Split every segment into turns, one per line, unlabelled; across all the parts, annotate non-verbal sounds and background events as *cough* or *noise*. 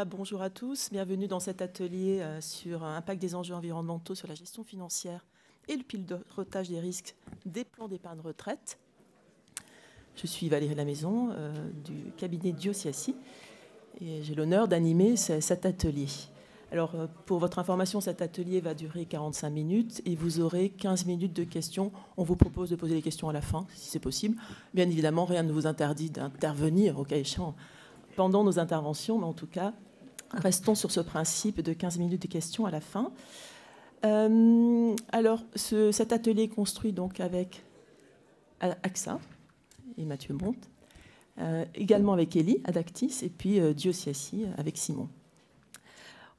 Ah, bonjour à tous, bienvenue dans cet atelier euh, sur l'impact euh, des enjeux environnementaux sur la gestion financière et le pilotage des risques des plans d'épargne retraite. Je suis Valérie Lamaison Maison euh, du cabinet Diociassi et j'ai l'honneur d'animer cet atelier. Alors pour votre information, cet atelier va durer 45 minutes et vous aurez 15 minutes de questions. On vous propose de poser les questions à la fin si c'est possible. Bien évidemment, rien ne vous interdit d'intervenir au cas échéant pendant nos interventions, mais en tout cas, Restons sur ce principe de 15 minutes de questions à la fin. Euh, alors, cet atelier est construit donc avec AXA et Mathieu Monte, euh, également avec Elie Adactis et puis euh, Dio avec Simon.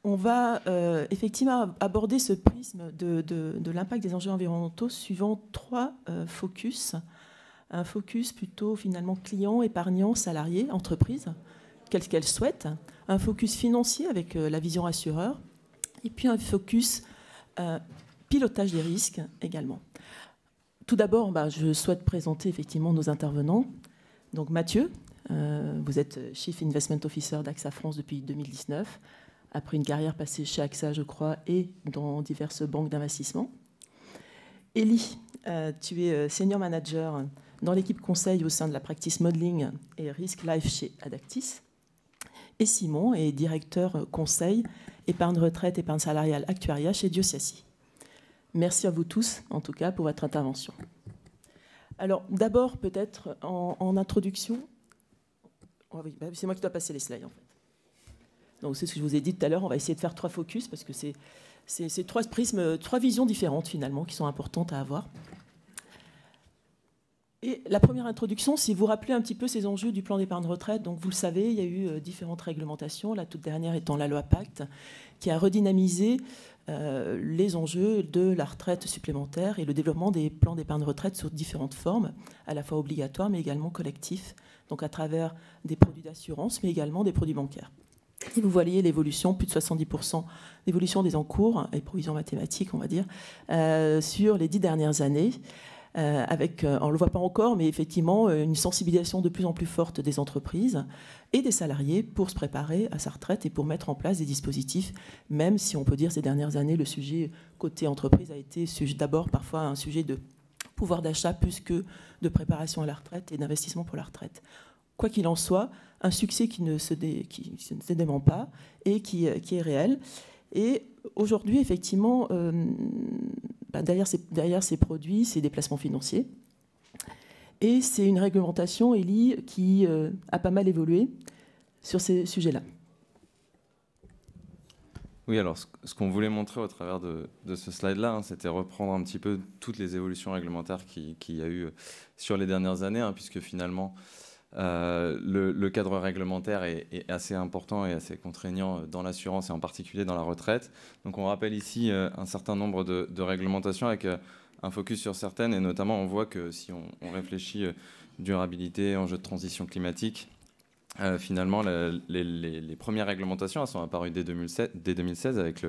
On va effectivement aborder ce prisme de, de l'impact des enjeux environnementaux suivant trois focus. Un focus plutôt finalement client, épargnant, salarié, entreprise ce qu'elle souhaite, un focus financier avec euh, la vision assureur, et puis un focus euh, pilotage des risques également. Tout d'abord, bah, je souhaite présenter effectivement nos intervenants. Donc Mathieu, euh, vous êtes Chief Investment Officer d'AXA France depuis 2019, après une carrière passée chez AXA, je crois, et dans diverses banques d'investissement. Elie, tu es Senior Manager dans l'équipe conseil au sein de la practice modeling et risk life chez Adactis et Simon est directeur conseil épargne retraite, épargne salariale, actuariat chez Diocesi. Merci à vous tous, en tout cas, pour votre intervention. Alors, d'abord, peut-être en, introduction. Ah bah c'est moi qui dois passer les slides, en fait. Donc, c'est ce que je vous ai dit tout à l'heure. On va essayer de faire trois focus parce que c'est, trois prismes, trois visions différentes, finalement, qui sont importantes à avoir. Et la première introduction, si vous rappelez un petit peu ces enjeux du plan d'épargne retraite, donc vous le savez, il y a eu euh, différentes réglementations, la toute dernière étant la loi Pacte, qui a redynamisé euh, les enjeux de la retraite supplémentaire et le développement des plans d'épargne retraite sous différentes formes, à la fois obligatoires mais également collectifs, donc à travers des produits d'assurance mais également des produits bancaires. Si vous voyez l'évolution, plus de 70% d'évolution des encours et provisions mathématiques, on va dire, euh, sur les dix dernières années. Euh, avec, euh, on ne le voit pas encore, mais effectivement, euh, une sensibilisation de plus en plus forte des entreprises et des salariés pour se préparer à sa retraite et pour mettre en place des dispositifs, même si on peut dire ces dernières années, le sujet côté entreprise a été d'abord parfois un sujet de pouvoir d'achat plus que de préparation à la retraite et d'investissement pour la retraite. Quoi qu'il en soit, un succès qui ne se, dément pas et qui est réel. Et aujourd'hui, effectivement, euh, bah, derrière, ces, produits, ces, déplacements financiers. Et c'est une réglementation, Elie, qui euh, a pas mal évolué sur ces sujets-là.
Oui, alors ce, qu'on voulait montrer au travers de, ce slide-là, hein, c'était reprendre un petit peu toutes les évolutions réglementaires qu'il y a eu euh, sur les dernières années, hein, puisque finalement, euh, le, cadre réglementaire est, assez important et assez contraignant euh, dans l'assurance et en particulier dans la retraite. Donc on rappelle ici euh, un certain nombre de, réglementations avec un focus sur certaines et notamment on voit que si on, réfléchit durabilité, enjeux de transition climatique, finalement les, premières réglementations sont apparues dès 2016, avec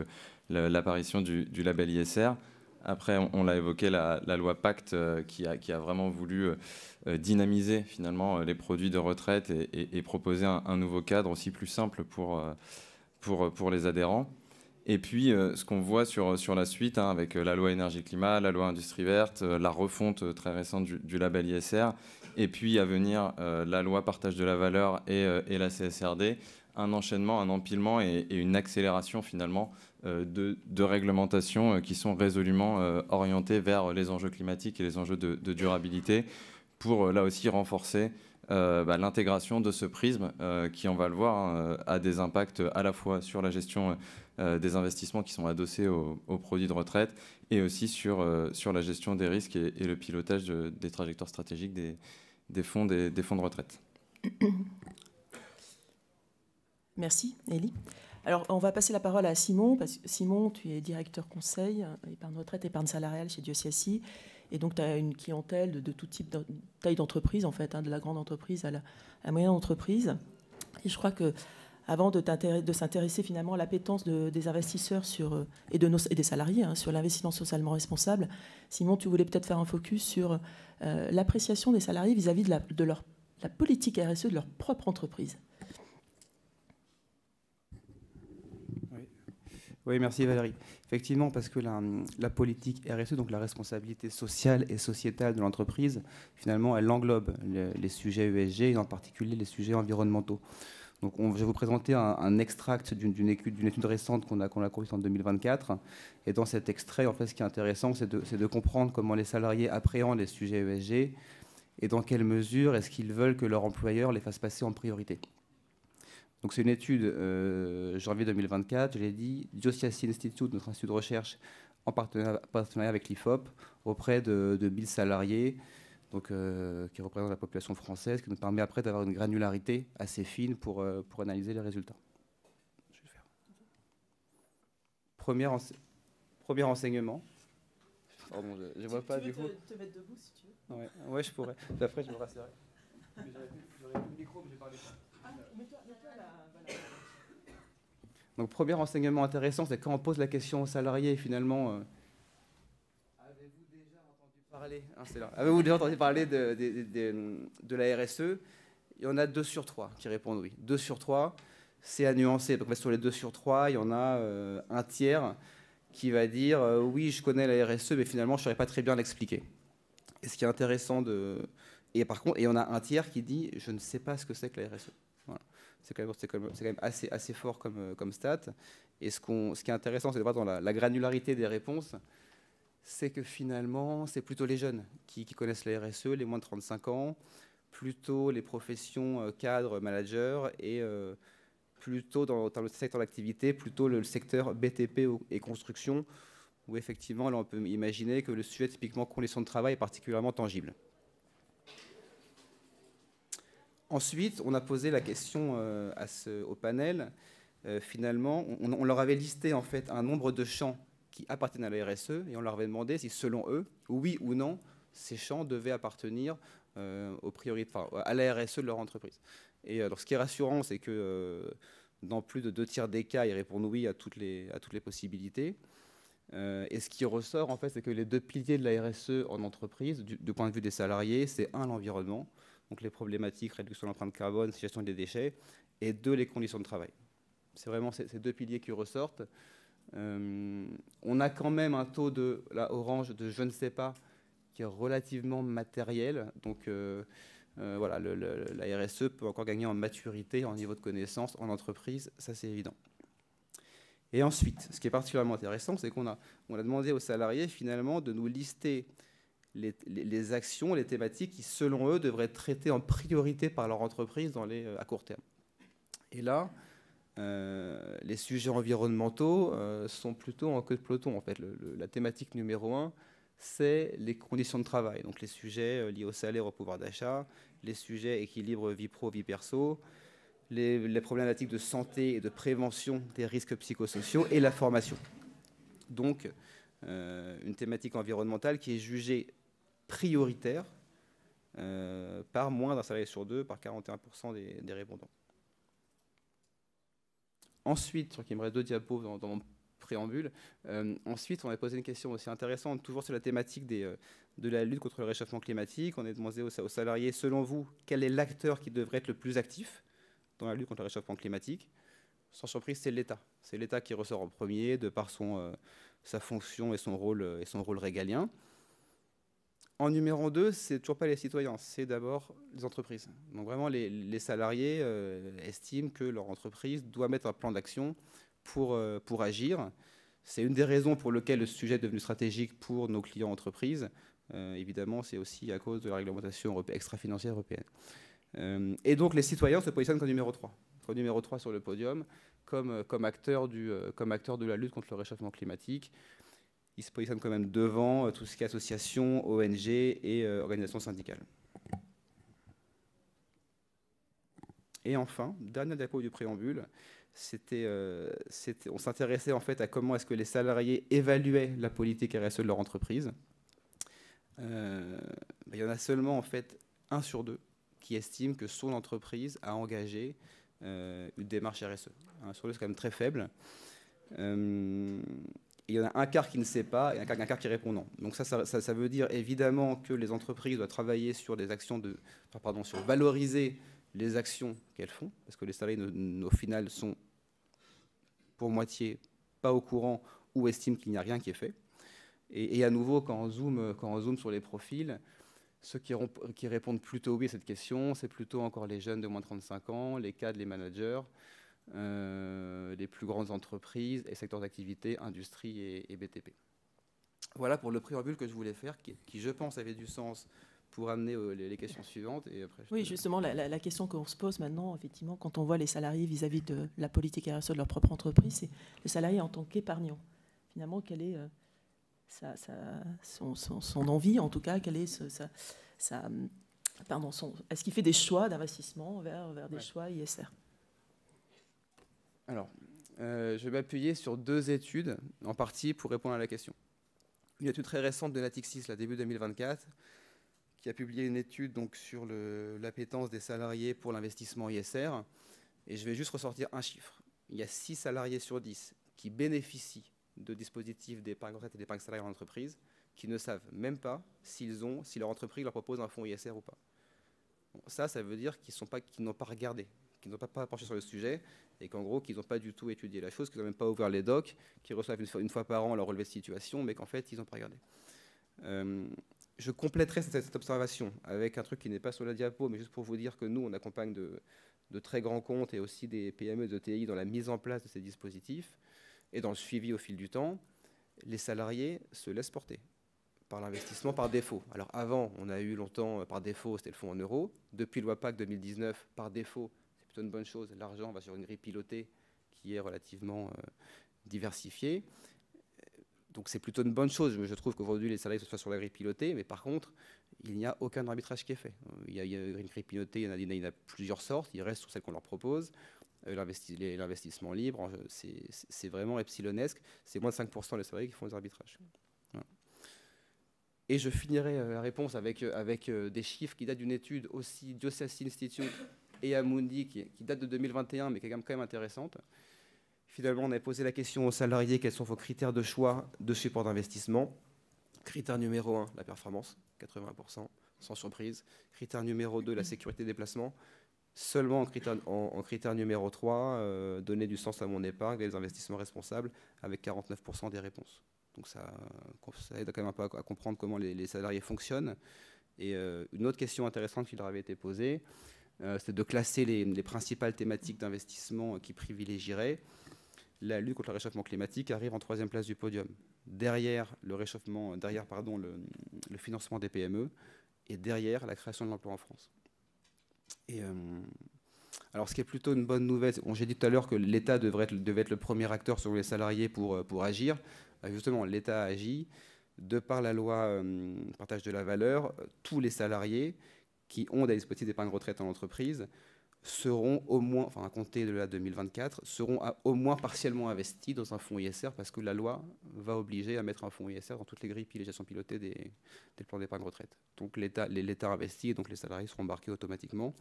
l'apparition du label ISR. Après, on, l'a évoqué, la, loi Pacte euh, qui, a, vraiment voulu euh, euh, dynamiser finalement les produits de retraite et, proposer un, nouveau cadre aussi plus simple pour, pour, les adhérents. Et puis, ce qu'on voit sur, sur la suite, hein, avec la loi énergie-climat, la loi industrie verte, la refonte très récente du, label ISR, et puis à venir la loi partage de la valeur et, la CSRD, un enchaînement, un empilement et une accélération finalement euh, de, réglementations euh, qui sont résolument euh, orientées vers les enjeux climatiques et les enjeux de, durabilité pour là aussi renforcer bah, l'intégration de ce prisme qui, on va le voir, a hein, des impacts à la fois sur la gestion des investissements qui sont adossés aux, produits de retraite et aussi sur, la gestion des risques et, le pilotage des trajectoires stratégiques des, fonds, fonds de retraite.
Merci, Elie. Alors, on va passer la parole à Simon. Parce que Simon, tu es directeur conseil, hein, épargne retraite, épargne salariale chez Dieu Et donc, tu as une clientèle de, tout type, de taille d'entreprise, en fait, hein, de la grande entreprise à la, moyenne entreprise. Et je crois que avant de, s'intéresser finalement à l'appétence des investisseurs euh, et, de nos, et des salariés hein, sur l'investissement socialement responsable, Simon, tu voulais peut-être faire un focus sur euh, l'appréciation des salariés vis-à-vis de, la politique RSE de leur propre entreprise.
Oui, merci Valérie. Effectivement, parce que la, politique RSE, donc la responsabilité sociale et sociétale de l'entreprise, finalement, elle englobe les sujets ESG et en particulier les sujets environnementaux. Donc, je vais vous présenter un, un extract d'une étude, récente qu'on a, qu'on a conduite en 2024. Et dans cet extrait, en fait, ce qui est intéressant, c'est de, de, comprendre comment les salariés appréhendent les sujets ESG et dans quelle mesure est-ce qu'ils veulent que leur employeur les fasse passer en priorité. Donc c'est une étude, euh, janvier 2024, je l'ai dit, Josiassi Institute, notre institut de recherche, en partenariat, avec l'IFOP, auprès de, 1000 salariés, donc, euh, qui représentent la population française, qui nous permet après d'avoir une granularité assez fine pour, euh, pour analyser les résultats. Je vais faire. Premier, enseignement. Pardon, je vois pas du veux
Tu Te, te mettre debout si tu
veux. Ouais, je pourrais. Après, je me rassurerai.
*laughs* J'aurais plus micro, mais
Donc premier renseignement intéressant, c'est quand on pose la question aux salariés, finalement, euh, hein, *laughs* avez-vous déjà entendu parler, de, la RSE Il y en a 2 sur 3 qui répondent oui. 2 sur 3, c'est à nuancer. Donc sur les 2 sur 3, il y en a euh, un tiers qui va dire euh, oui, je connais la RSE, mais finalement, je ne saurais pas très bien l'expliquer. Et ce qui est intéressant de... Et par contre, et on a un tiers qui dit je ne sais pas ce que c'est que la RSE c'est quand, quand, même assez, assez fort comme, euh, comme stat. Et ce, ce, qui est intéressant, c'est de voir dans la, granularité des réponses, c'est que finalement, c'est plutôt les jeunes qui, connaissent la RSE, les moins de 35 ans, plutôt les professions euh, cadres, managers, et euh, plutôt dans, le secteur d'activité, plutôt le, secteur BTP et construction, où effectivement, on peut imaginer que le sujet typiquement conditions de travail est particulièrement tangible. Ensuite, on a posé la question euh, au panel. Euh, finalement, on, leur avait listé en fait un nombre de champs qui appartiennent à la RSE et on leur avait demandé si, selon eux, oui ou non, ces champs devaient appartenir euh, à la RSE de leur entreprise. Et ce qui est rassurant, c'est que dans plus de deux tiers des cas, ils répondent oui à toutes les, possibilités. et ce qui ressort, en fait, c'est que les deux piliers de la RSE en entreprise, du point de vue des salariés, c'est un, l'environnement, donc les problématiques réduction de l'empreinte carbone, gestion des déchets, et deux, les conditions de travail. C'est vraiment ces, deux piliers qui ressortent. Euh, on a quand même un taux de la orange de je ne sais pas qui est relativement matériel. Donc euh, euh, voilà, la RSE peut encore gagner en maturité, en niveau de connaissance, en entreprise, ça c'est évident. Et ensuite, ce qui est particulièrement intéressant, c'est qu'on a, on a demandé aux salariés finalement de nous lister les, actions, les thématiques qui, selon eux, devraient être traitées en priorité par leur entreprise dans les, euh, à court terme. Et là, euh, les sujets environnementaux euh, sont plutôt en queue de peloton. En fait, la thématique numéro un, c'est les conditions de travail, donc les sujets liés au salaire, au pouvoir d'achat, les sujets équilibre vie pro, vie perso, les, problématiques de santé et de prévention des risques psychosociaux et la formation. Donc, une thématique environnementale qui est jugée prioritaire euh, par moins d'un salarié sur deux, par 41% des, répondants. Ensuite, il me reste deux diapos dans, mon préambule, euh, ensuite on a posé une question aussi intéressante, toujours sur la thématique euh, de la lutte contre le réchauffement climatique. On a demandé aux, salariés, selon vous, quel est l'acteur qui devrait être le plus actif dans la lutte contre le réchauffement climatique sans surprise, c'est l'État. C'est l'État qui ressort en premier de par son, sa fonction et son rôle, et son rôle régalien. En numéro 2, c'est toujours pas les citoyens, c'est d'abord les entreprises. Donc vraiment, les, salariés euh, estiment que leur entreprise doit mettre un plan d'action pour, euh, pour agir. C'est une des raisons pour lesquelles le sujet est devenu stratégique pour nos clients entreprises. Euh, évidemment, c'est aussi à cause de la réglementation extra-financière européenne. et donc, les citoyens se positionnent comme numéro 3, comme numéro 3 sur le podium, comme, comme, acteur, du, comme acteur de la lutte contre le réchauffement climatique il se positionne quand même devant euh, tout ce qui est association, ONG et euh, organisation syndicale. Et enfin, dernier dépôt du préambule, euh, c'était, on s'intéressait en fait à comment est-ce que les salariés évaluaient la politique RSE de leur entreprise. Bah, il y en a seulement en fait un sur deux qui estime que son entreprise a engagé une démarche RSE. Un sur deux, c'est quand même très faible il y en a un quart qui ne sait pas et un quart, qui répond non. Donc ça ça, veut dire évidemment que les entreprises doivent travailler sur des actions de, pardon, sur valoriser les actions qu'elles font, parce que les salariés au final sont pour moitié pas au courant ou estiment qu'il n'y a rien qui est fait. Et, à nouveau, quand on zoome, sur les profils, ceux qui répondent plutôt oui à cette question, c'est plutôt encore les jeunes de moins de 35 ans, les cadres, les managers. Euh, les plus grandes entreprises et secteurs d'activité, industrie et, BTP. Voilà pour le préambule que je voulais faire, qui, je pense avait du sens pour amener euh, les, questions suivantes. Et après, oui, justement, la,
question qu'on se pose maintenant, effectivement, quand on voit les salariés vis-à-vis de la politique et de leur propre entreprise, c'est le salarié en tant qu'épargnant. Finalement, quelle est euh, son, envie, en tout cas, quelle est ce, hum, pardon, son, est-ce qu'il fait des choix d'investissement vers, vers des choix ISR
alors, euh, je vais m'appuyer sur deux études, en partie, pour répondre à la question. Une étude très récente de Natixis, là, début 2024, qui a publié une étude donc, sur l'appétence des salariés pour l'investissement ISR. Et je vais juste ressortir un chiffre. Il y a 6 salariés sur 10 qui bénéficient de dispositifs d'épargne retraite et d'épargne salariale en entreprise, qui ne savent même pas s'ils ont, si leur entreprise leur propose un fonds ISR ou pas. ça, ça veut dire qu'ils n'ont pas regardé qui n'ont pas, pas penché sur le sujet et qu'en gros, qu'ils n'ont pas du tout étudié la chose, qu'ils n'ont même pas ouvert les docs, qu'ils reçoivent une fois, par an leur relevé de situation, mais qu'en fait, ils n'ont pas regardé. Euh, je compléterai cette, observation avec un truc qui n'est pas sur la diapo, mais juste pour vous dire que nous, on accompagne de, très grands comptes et aussi des PME et de dans la mise en place de ces dispositifs et dans le suivi au fil du temps. Les salariés se laissent porter par l'investissement par défaut. Alors avant, on a eu longtemps euh, par défaut, c'était le fonds en euros. Depuis le WAPAC 2019, par défaut, plutôt une bonne chose. L'argent va sur une grille pilotée qui est relativement euh, diversifiée. Donc c'est plutôt une bonne chose. Je trouve qu'aujourd'hui, les salariés sont sur la grille pilotée, mais par contre, il n'y a aucun arbitrage qui est fait. Il y a, une grille pilotée, il y en a, plusieurs sortes, ils restent sur celle qu'on leur propose. Euh, l'investissement libre, euh, c'est vraiment epsilonesque. C'est moins de 5% des salariés qui font les arbitrages. Et je finirai la réponse avec, des chiffres qui datent d'une étude aussi, Diocese Institute, et à Mundi, qui, date de 2021, mais qui est quand même intéressante. Finalement, on avait posé la question aux salariés quels sont vos critères de choix de support d'investissement. Critère numéro 1, la performance, 80%, sans surprise. Critère numéro 2, la sécurité des placements. Seulement en critère, numéro 3, euh, donner du sens à mon épargne et les investissements responsables, avec 49% des réponses. Donc ça, aide quand même un peu à, comprendre comment les, salariés fonctionnent. Et euh, une autre question intéressante qui leur avait été posée, euh, c'est de classer les, principales thématiques d'investissement qui privilégieraient. La lutte contre le réchauffement climatique arrive en troisième place du podium, derrière le réchauffement, derrière pardon, le, financement des PME et derrière la création de l'emploi en France. Euh, alors, ce qui est plutôt une bonne nouvelle, j'ai dit tout à l'heure que l'État devait être, le premier acteur sur les salariés pour, euh, pour agir. Justement, l'État agit. De par la loi partage de la valeur, tous les salariés qui ont des dispositifs d'épargne retraite en entreprise seront au moins, enfin à compter de la 2024, seront au moins partiellement investis dans un fonds ISR parce que la loi va obliger à mettre un fonds ISR dans toutes les grilles les gestions pilotées des, plans d'épargne retraite. Donc l'État investit et donc les salariés seront embarqués automatiquement.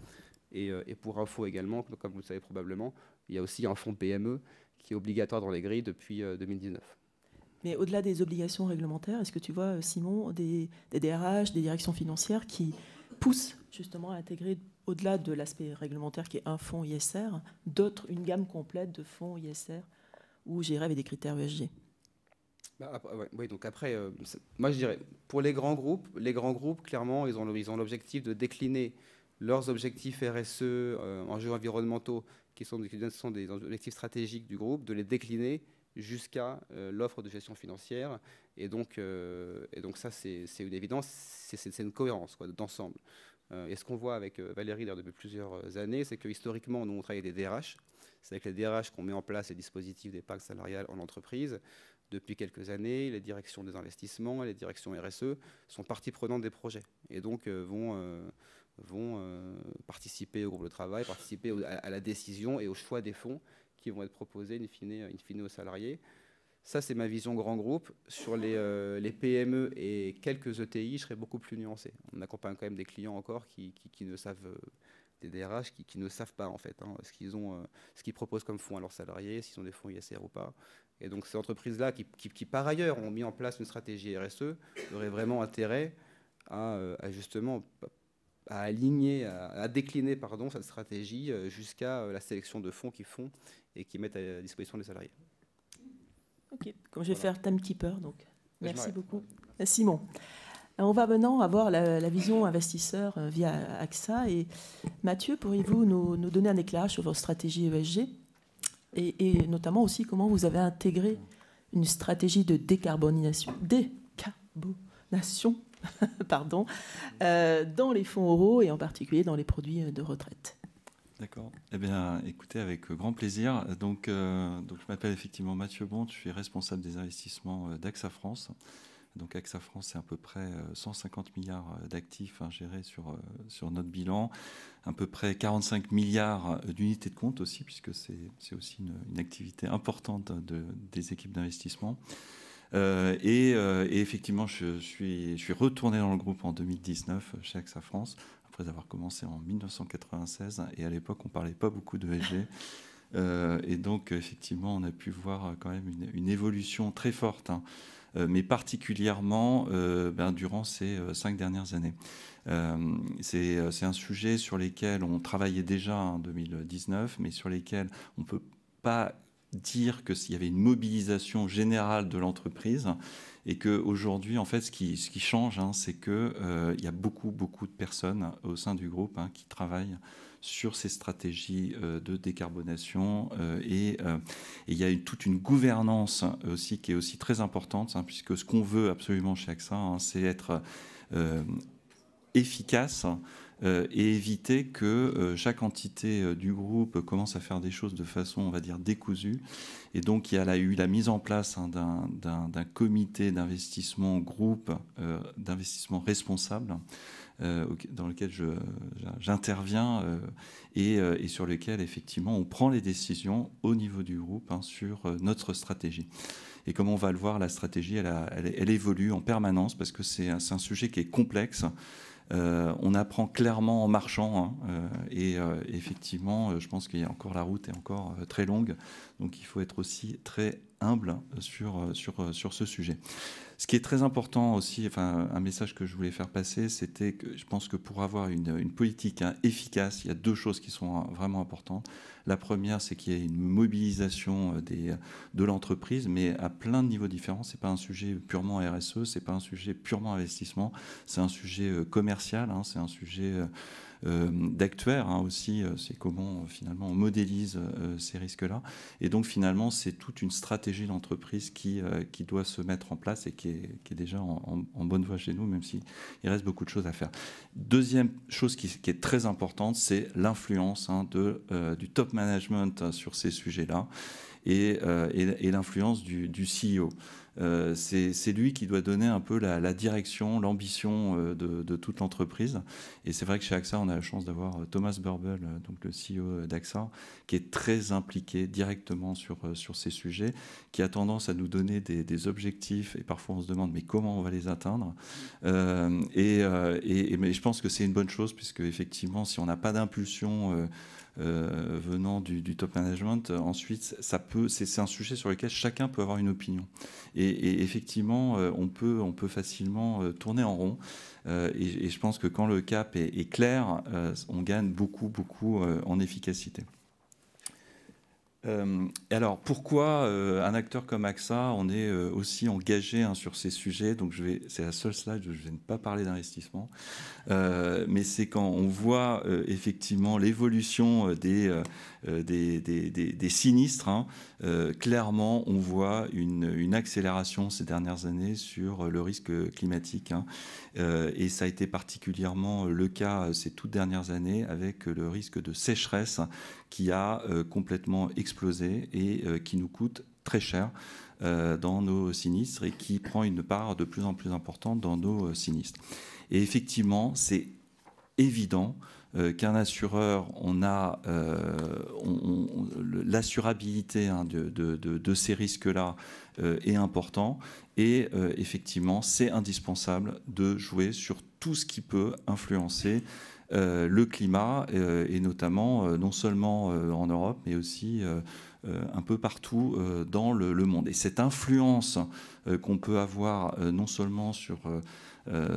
Et, euh, pour info également, comme vous le savez probablement, il y a aussi un fonds PME qui est obligatoire dans les grilles depuis 2019. Euh,
Mais au-delà des obligations réglementaires, est-ce que tu vois, euh, Simon, des, des DRH, des directions financières qui, pousse justement à intégrer au-delà de l'aspect réglementaire qui est un fonds ISR, d'autres, une gamme complète de fonds ISR où j'irai avec des critères ESG.
Bah, oui, donc après, euh, moi je dirais, pour les grands groupes, les grands groupes, clairement, ils ont, ils ont l'objectif de décliner leurs objectifs RSE, euh, enjeux environnementaux, qui sont, qui sont des objectifs stratégiques du groupe, de les décliner jusqu'à euh, l'offre de gestion financière. Et donc, euh, et donc ça, c'est une évidence, c'est une cohérence d'ensemble. Euh, et ce qu'on voit avec Valérie depuis plusieurs années, c'est que historiquement, nous, on travaille avec des DRH. C'est avec les DRH qu'on met en place les dispositifs des d'épargne salariales en entreprise. Depuis quelques années, les directions des investissements et les directions RSE sont partie prenante des projets et donc vont vont participer au groupe de travail, participer à, la décision et au choix des fonds qui vont être proposées euh, in fine, aux salariés. Ça, c'est ma vision grand groupe. Sur les, euh, PME et quelques ETI, je serais beaucoup plus nuancé. On accompagne quand même des clients encore qui, ne savent, euh, des DRH qui, ne savent pas en fait hein, ce qu'ils ont, ce qu'ils proposent comme fonds à leurs salariés, s'ils ont des fonds ISR ou pas. Et donc ces entreprises-là, qui, par ailleurs ont mis en place une stratégie RSE, auraient vraiment intérêt à justement à aligner, à, décliner pardon, cette stratégie euh, jusqu'à euh, la sélection de fonds qu'ils font et qu'ils mettent à disposition des salariés. Ok, comme je vais
faire timekeeper, donc merci beaucoup. Euh, Simon. On va maintenant avoir la, vision investisseur via AXA. Et Mathieu, pourriez-vous nous, donner un éclairage sur votre stratégie ESG et, et, notamment aussi comment vous avez intégré une stratégie de décarbonisation décarbonation *laughs* pardon, euh, dans les fonds euros et en particulier dans les produits de retraite. D'accord.
Eh bien, écoutez, avec grand plaisir. Donc, euh, donc je m'appelle effectivement Mathieu Bond, je suis responsable des investissements euh, d'AXA France. Donc AXA France, c'est à peu près 150 milliards d'actifs hein, gérés sur, sur notre bilan, à peu près 45 milliards d'unités de compte aussi, puisque c'est aussi une, une activité importante de, des équipes d'investissement. Euh, euh, et, effectivement, je, suis, je suis retourné dans le groupe en 2019 euh, chez AXA France, après avoir commencé en 1996. Et à l'époque, on parlait pas beaucoup de VG. et donc, effectivement, on a pu voir quand même une, évolution très forte, hein. mais particulièrement ben, durant ces cinq dernières années. c'est un sujet sur lequel on travaillait déjà en 2019, mais sur lequel on ne peut pas dire que s'il y avait une mobilisation générale de l'entreprise et qu'aujourd'hui, en fait, ce qui, ce qui change, hein, c'est qu'il euh, y a beaucoup, beaucoup de personnes au sein du groupe hein, qui travaillent sur ces stratégies euh, de décarbonation euh, euh, et, il y a toute une gouvernance aussi qui est aussi très importante, hein, puisque ce qu'on veut absolument chez AXA, c'est être efficace euh, et éviter que euh, chaque entité euh, du groupe commence à faire des choses de façon, on va dire, décousue. Et donc, il y a eu la mise en place hein, d'un comité d'investissement groupe, d'investissement responsable, dans lequel j'interviens et, sur lequel, effectivement, on prend les décisions au niveau du groupe hein, sur notre stratégie. Et comme on va le voir, la stratégie, elle évolue en permanence parce que c'est un sujet qui est complexe euh, on apprend clairement en marchant. Hein, euh, et euh, effectivement, je pense qu'il y a encore la route est encore très longue donc il faut être aussi très humble euh, sur, euh, sur, euh, sur ce sujet. Ce qui est très important aussi, enfin, un message que je voulais faire passer, c'était que je pense que pour avoir une, politique hein, efficace, il y a deux choses qui sont hein, vraiment importantes. La première, c'est qu'il y ait une mobilisation des, de l'entreprise, mais à plein de niveaux différents. Ce n'est pas un sujet purement RSE, ce n'est pas un sujet purement investissement, c'est un sujet commercial, hein, c'est un sujet... Euh, d'actuaires hein, aussi, euh, c'est comment euh, finalement on modélise ces risques-là. Et donc finalement, c'est toute une stratégie d'entreprise qui, qui doit se mettre en place et qui est, déjà en, bonne voie chez nous, même s'il reste beaucoup de choses à faire. Deuxième chose qui, est très importante, c'est l'influence hein, du top management hein, sur ces sujets-là et, l'influence du CEO. Euh, c'est lui qui doit donner un peu la, direction, l'ambition euh, de, toute l'entreprise. Et c'est vrai que chez AXA, on a la chance d'avoir euh, Thomas Burbel, donc le CEO d'AXA, qui est très impliqué directement sur, sur ces sujets, qui a tendance à nous donner des, objectifs et parfois on se demande mais comment on va les atteindre. et, je pense que c'est une bonne chose puisque effectivement, si on n'a pas d'impulsion euh, venant du, top management ensuite, ça peut, c'est un sujet sur lequel chacun peut avoir une opinion. Et, effectivement, euh, on peut, on peut facilement euh, tourner en rond. et, je pense que quand le cap est, clair, on gagne beaucoup, beaucoup en efficacité. Euh, alors, pourquoi euh, un acteur comme AXA, on est euh, aussi engagé hein, sur ces sujets Donc, c'est la seule slide où je vais pas parler d'investissement, mais c'est quand on voit effectivement l'évolution des, sinistres. Hein, clairement, on voit une, accélération ces dernières années sur le risque climatique, hein. et ça a été particulièrement le cas ces toutes dernières années avec le risque de sécheresse qui a euh, complètement explosé et euh, qui nous coûte très cher euh, dans nos sinistres et qui prend une part de plus en plus importante dans nos sinistres. Et effectivement, c'est évident qu'un assureur, on a l'assurabilité hein, de, ces risques-là est important et effectivement, c'est indispensable de jouer sur tout ce qui peut influencer euh, le climat, euh, et notamment euh, non seulement en Europe, mais aussi un peu partout dans le, monde. Et cette influence qu'on peut avoir non seulement sur...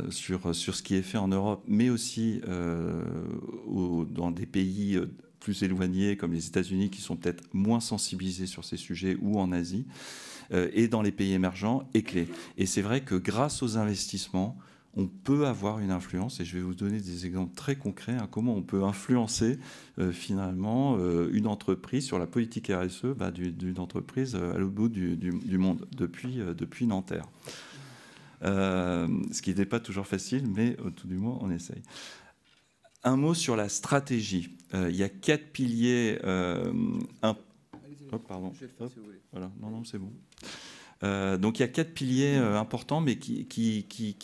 ce qui est fait en Europe, mais aussi dans des pays plus éloignés comme les États-Unis qui sont peut-être moins sensibilisés sur ces sujets ou en Asie, et dans les pays émergents, est clé. Et c'est vrai que grâce aux investissements, on peut avoir une influence, et je vais vous donner des exemples très concrets, hein, comment on peut influencer euh, finalement euh, une entreprise sur la politique RSE bah, d'une entreprise euh, à l'autre bout du, monde, depuis, depuis Nanterre. ce qui n'est pas toujours facile, mais tout du moins, on essaye. Un mot sur la stratégie. il y a quatre piliers. Un... pardon. voilà. Non, non, c'est bon. Euh, donc il y a quatre piliers euh, importants, mais qui,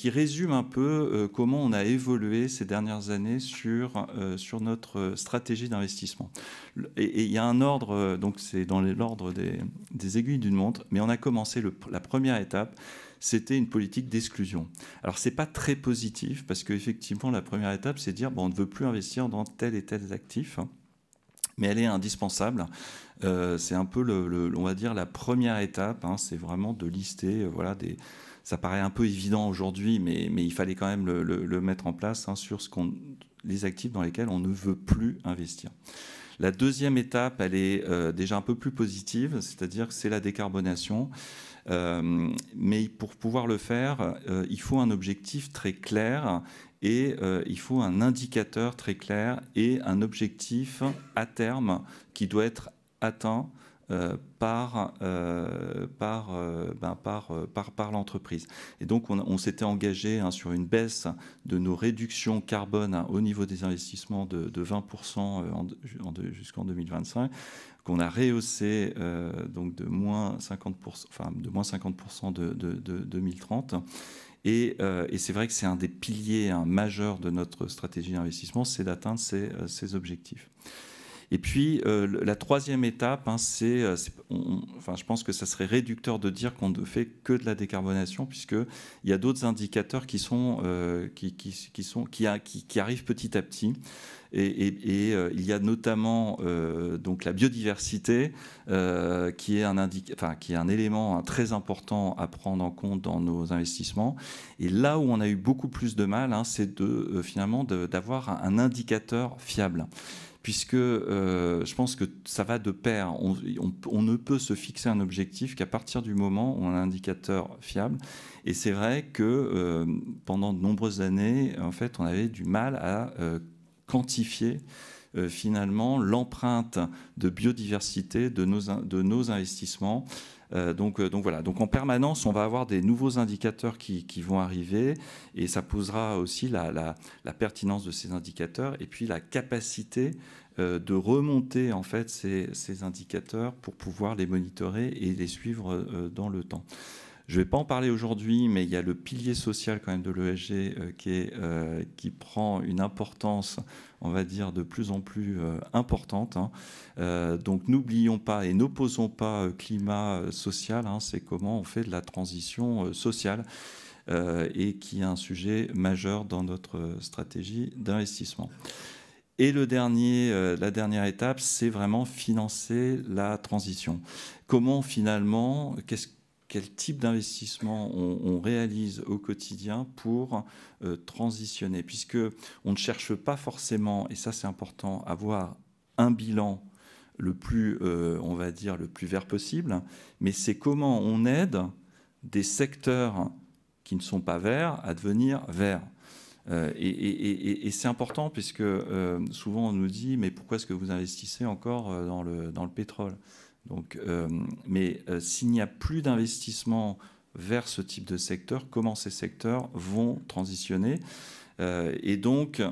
résument un peu euh, comment on a évolué ces dernières années sur, notre stratégie d'investissement. Et, il y a un ordre, donc c'est dans l'ordre des, aiguilles d'une montre, mais on a commencé la première étape. C'était une politique d'exclusion. Alors ce n'est pas très positif parce qu'effectivement la première étape c'est dire bon on ne veut plus investir dans tel et tel actif. Hein mais elle est indispensable. Euh, c'est un peu, le, on va dire, la première étape. Hein, c'est vraiment de lister, euh, voilà, des. Ça paraît un peu évident aujourd'hui, mais, il fallait quand même le, mettre en place hein, sur ce qu'on, les actifs dans lesquels on ne veut plus investir. La deuxième étape, elle est euh, déjà un peu plus positive, c'est-à-dire que c'est la décarbonation. mais pour pouvoir le faire, il faut un objectif très clair et euh, il faut un indicateur très clair et un objectif à terme qui doit être atteint euh, par, euh, par, ben, par, par, par, l'entreprise. Et donc, on, s'était engagé hein, sur une baisse de nos réductions carbone hein, au niveau des investissements de, 20% en, jusqu'en 2025, qu'on a rehaussé donc de moins 50%, enfin, de, moins 50 de, de 2030. Euh, et, c'est vrai que c'est un des piliers majeurs de notre stratégie d'investissement, c'est d'atteindre ces euh, objectifs. Et puis euh, la troisième étape, hein, c'est, euh, enfin, je pense que ça serait réducteur de dire qu'on ne fait que de la décarbonation, puisqu'il y a d'autres indicateurs qui sont, euh, qui, qui, sont, qui, qui, arrivent petit à petit. Et, il y a notamment donc la biodiversité qui, est un enfin, qui est un élément hein, très important à prendre en compte dans nos investissements. Et là où on a eu beaucoup plus de mal, hein, c'est de finalement d'avoir un indicateur fiable puisque euh, je pense que ça va de pair. On, ne peut se fixer un objectif qu'à partir du moment où on a un indicateur fiable. Et c'est vrai que euh, pendant de nombreuses années, en fait, on avait du mal à euh, quantifier finalement l'empreinte de biodiversité de de nos investissements euh, donc, euh, donc voilà, donc en permanence, on va avoir des nouveaux indicateurs qui, vont arriver et ça posera aussi la, pertinence de ces indicateurs et puis la capacité euh, de remonter en fait ces, indicateurs pour pouvoir les monitorer et les suivre dans le temps. Je ne vais pas en parler aujourd'hui, mais il y a le pilier social quand même de l'ESG qui, qui, prend une importance on va dire, de plus en plus euh, importante. Hein. Euh, donc n'oublions pas et n'opposons pas euh, climat social, hein, c'est comment on fait de la transition sociale et qui est un sujet majeur dans notre stratégie d'investissement. Et le dernier, la dernière étape, c'est vraiment financer la transition. Comment finalement, qu'est-ce quel type d'investissement on, réalise au quotidien pour euh, transitionner, puisque on ne cherche pas forcément, et ça c'est important, avoir un bilan le plus, euh, on va dire, le plus vert possible, mais c'est comment on aide des secteurs qui ne sont pas verts à devenir verts. Euh, et, c'est important puisque souvent on nous dit mais pourquoi est-ce que vous investissez encore dans le pétrole donc, euh, mais euh, s'il n'y a plus d'investissement vers ce type de secteur, comment ces secteurs vont transitionner euh, Et donc,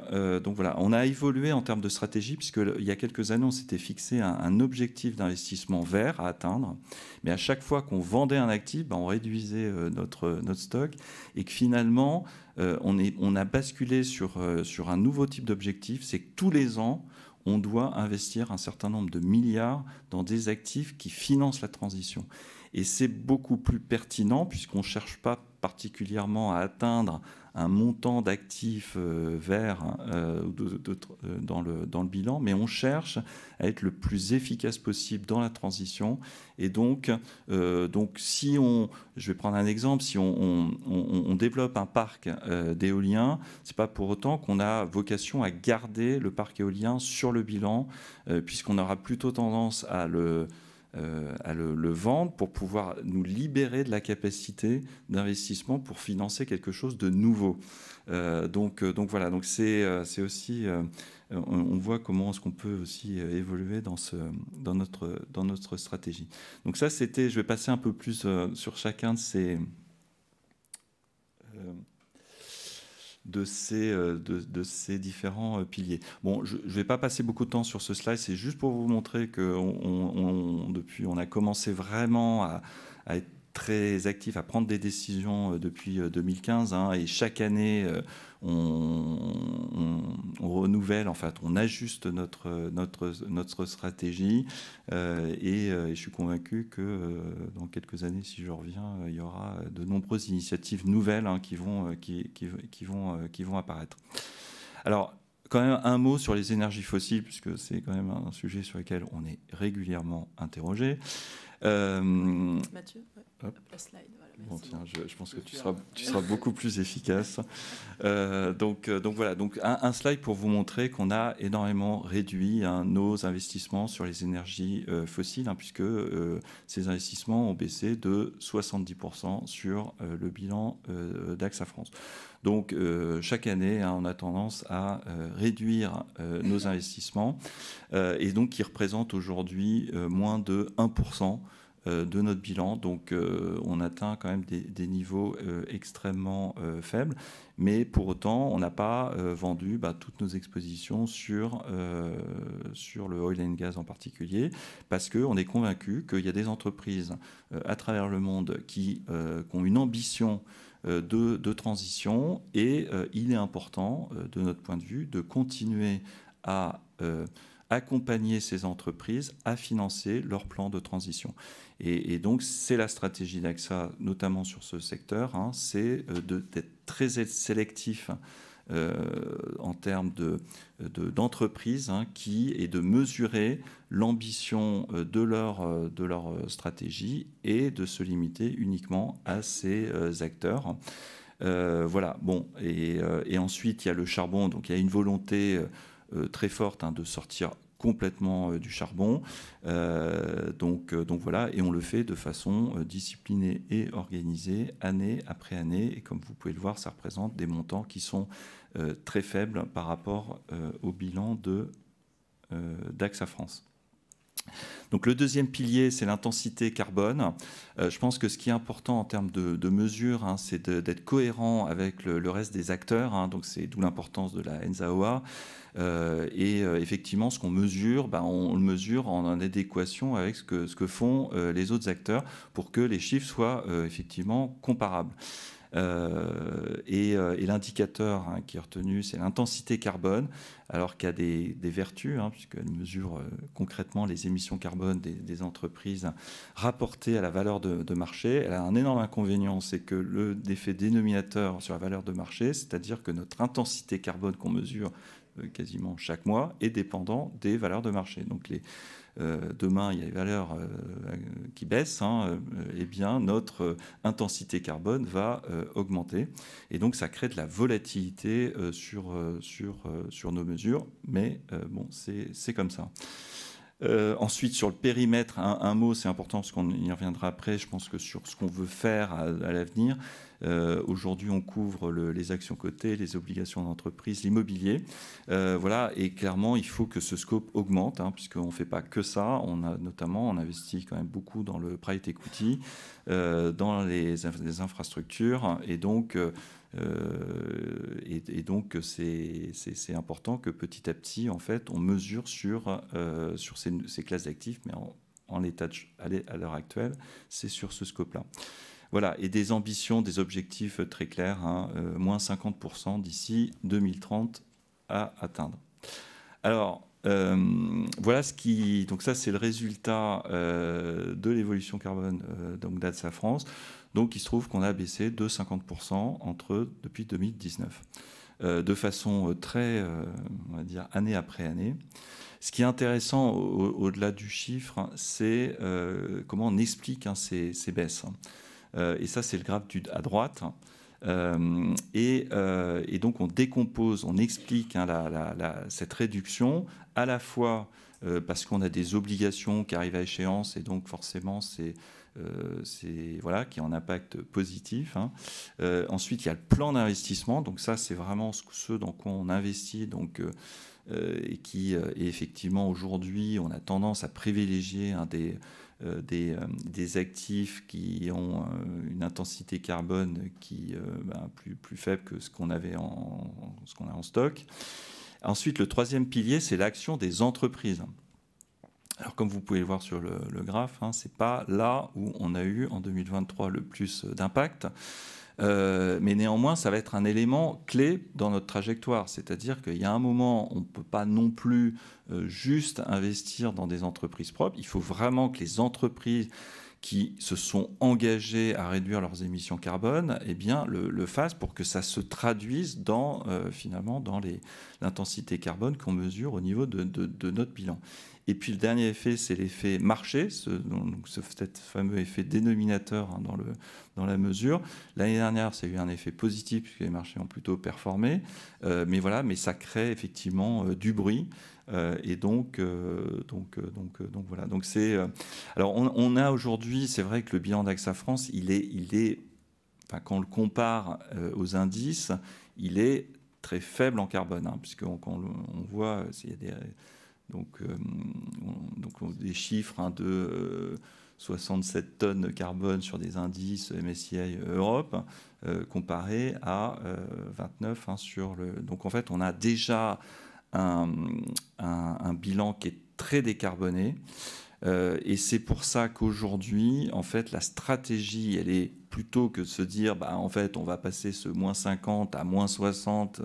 donc voilà, on a évolué en termes de stratégie, puisqu'il y a quelques années, on s'était fixé un, objectif d'investissement vert à atteindre. Mais à chaque fois qu'on vendait un actif, ben, on réduisait notre, notre stock, et que finalement, on, est, on a basculé sur, sur un nouveau type d'objectif, c'est que tous les ans, on doit investir un certain nombre de milliards dans des actifs qui financent la transition. Et c'est beaucoup plus pertinent puisqu'on ne cherche pas particulièrement à atteindre un montant d'actifs euh, verts euh, euh, dans, le, dans le bilan, mais on cherche à être le plus efficace possible dans la transition. Et donc, donc si on, je vais prendre un exemple, si on, on développe un parc d'éolien, c'est pas pour autant qu'on a vocation à garder le parc éolien sur le bilan, puisqu'on aura plutôt tendance à le euh, à le, vendre pour pouvoir nous libérer de la capacité d'investissement pour financer quelque chose de nouveau. Euh, donc, euh, donc voilà, donc c'est, c'est aussi, on, voit comment est-ce qu'on peut aussi évoluer dans, ce, dans, notre, dans notre stratégie. Donc ça, c'était, je vais passer un peu plus sur chacun de ces de ces, euh, de, ces différents euh, piliers. Bon, je ne vais pas passer beaucoup de temps sur ce slide, c'est juste pour vous montrer que depuis on a commencé vraiment à, à être très actif à prendre des décisions euh, depuis 2015 euh, hein, et chaque année euh, on, renouvelle en on ajuste notre stratégie et, je suis convaincu que dans quelques années si je reviens il y aura de nombreuses initiatives nouvelles hein, qui vont vont qui vont apparaître alors quand même un mot sur les énergies fossiles, puisque c'est quand même un sujet sur lequel on est régulièrement interrogé. Mathieu, je, pense que tu seras, beaucoup plus efficace. Euh, donc, euh, donc voilà, donc un, slide pour vous montrer qu'on a énormément réduit hein, nos investissements sur les énergies euh, fossiles, hein, puisque ces investissements ont baissé de 70% sur le bilan d'AXA France. Donc euh, chaque année, hein, on a tendance à euh, réduire euh, nos mm-hmm. investissements et donc qui représentent aujourd'hui moins de 1% de notre bilan. Donc on atteint quand même des, niveaux extrêmement faibles. Mais pour autant, on n'a pas vendu bah, toutes nos expositions sur, sur le oil and gas en particulier, parce qu'on est convaincu qu'il y a des entreprises à travers le monde qui ont une ambition euh, de, transition et euh, il est important, euh, de notre point de vue, de continuer à accompagner ces entreprises à financer leur plan de transition. Et, donc, c'est la stratégie d'AXA, notamment sur ce secteur, hein, c'est d'être très sélectif euh, en termes d'entreprise de, hein, qui est de mesurer l'ambition euh, de leur, euh, de leur stratégie et de se limiter uniquement à ces acteurs. voilà, bon, et, ensuite il y a le charbon, donc il y a une volonté très forte hein, de sortir complètement euh, du charbon. Euh, donc, euh, donc voilà, et on le fait de façon disciplinée et organisée, année après année. Et comme vous pouvez le voir, ça représente des montants qui sont très faibles par rapport au bilan de d'AXA France. Donc le deuxième pilier, c'est l'intensité carbone. je pense que ce qui est important en termes de, mesures mesure, hein, c'est d'être cohérent avec le, reste des acteurs. Hein. donc c'est d'où l'importance de la NSAOA. Euh, et euh, effectivement, ce qu'on mesure, bah, on, le mesure en, adéquation avec ce que, ce que font euh, les autres acteurs pour que les chiffres soient effectivement comparables. et, l'indicateur hein, qui est retenu, c'est l'intensité carbone, alors qu'il y a des, vertus, hein, puisqu'elle mesure concrètement les émissions carbone des, entreprises rapportées à la valeur de, marché. Elle a un énorme inconvénient, c'est que le défait dénominateur sur la valeur de marché, c'est-à-dire que notre intensité carbone qu'on mesure euh, quasiment chaque mois et dépendant des valeurs de marché. Donc euh, demain il y a des valeurs euh, qui baissent, hein, eh bien notre intensité carbone va augmenter. Et donc ça crée de la volatilité sur, sur, nos mesures, mais bon, c'est comme ça. ensuite, sur le périmètre, un, mot, c'est important parce qu'on y reviendra après. Je pense que sur ce qu'on veut faire à l'avenir, euh, aujourd'hui, on couvre les actions cotées, les obligations d'entreprise, l'immobilier. Euh, voilà, et clairement, il faut que ce scope augmente, hein, puisqu'on ne fait pas que ça. On a notamment, on investit quand même beaucoup dans le private equity, euh, dans les, infrastructures, et donc. et, donc, c'est important que petit à petit, en fait, on mesure sur, sur ces, classes d'actifs, mais en, en l'état à l'heure actuelle, c'est sur ce scope-là. Voilà, et des ambitions, des objectifs euh, très clairs, hein, euh, moins 50% d'ici 2030 à atteindre. Alors, euh, voilà ce qui. Donc, ça, c'est le résultat de l'évolution carbone donc d'ADSA France. Donc, il se trouve qu'on a baissé de 50% entre depuis 2019, de façon très, on va dire, année après année. Ce qui est intéressant au-delà du chiffre, hein, c'est comment on explique hein, ces, baisses. Euh, et ça, c'est le graphe à droite. Euh, euh, et, donc on décompose, on explique hein, cette réduction à la fois parce qu'on a des obligations qui arrivent à échéance et donc forcément c'est voilà qui est un impact positif. Hein. ensuite il y a le plan d'investissement, donc ça c'est vraiment ce, ce, dans quoi on investit donc et qui effectivement aujourd'hui on a tendance à privilégier un des euh, euh, des, actifs qui ont euh, une intensité carbone qui est bah, plus, plus faible que ce qu'on avait en, ce qu'on a en stock. Ensuite, le troisième pilier, c'est l'action des entreprises. Alors, comme vous pouvez le voir sur le, graphe, hein, ce n'est pas là où on a eu en 2023 le plus d'impact. Euh, mais néanmoins, ça va être un élément clé dans notre trajectoire. C'est-à-dire qu'il y a un moment, on ne peut pas non plus euh, juste investir dans des entreprises propres. Il faut vraiment que les entreprises qui se sont engagées à réduire leurs émissions carbone, eh bien, le, fassent pour que ça se traduise dans, euh, finalement dans l'intensité carbone qu'on mesure au niveau de, notre bilan. Et puis le dernier effet, c'est l'effet marché, ce, ce fameux effet dénominateur hein, dans, le, dans la mesure. L'année dernière, c'est eu un effet positif puisque les marchés ont plutôt performé. Euh, mais voilà, mais ça crée effectivement euh, du bruit. Euh, et donc, donc, donc, donc voilà. Donc c'est. alors on, a aujourd'hui, c'est vrai que le bilan d'AXA France, il est, il est, quand on le compare aux indices, il est très faible en carbone, hein, puisqu'on voit, s'il y a des donc, euh, donc des chiffres hein, de 67 euh, tonnes de carbone sur des indices MSCI Europe, euh, comparé à 29 hein, sur le. Donc en fait, on a déjà un, bilan qui est très décarboné. et c'est pour ça qu'aujourd'hui, en fait, la stratégie, elle est plutôt que de se dire, bah, en fait, on va passer ce moins 50 à moins 60.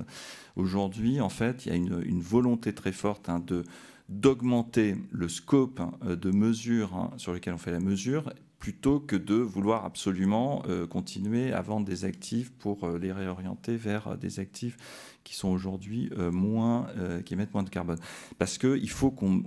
Aujourd'hui, en fait, il y a une, volonté très forte hein, de d'augmenter le scope euh, de mesures hein, sur lequel on fait la mesure plutôt que de vouloir absolument euh, continuer à vendre des actifs pour euh, les réorienter vers des actifs qui sont aujourd'hui moins, qui émettent moins de carbone. Parce qu'il faut qu'on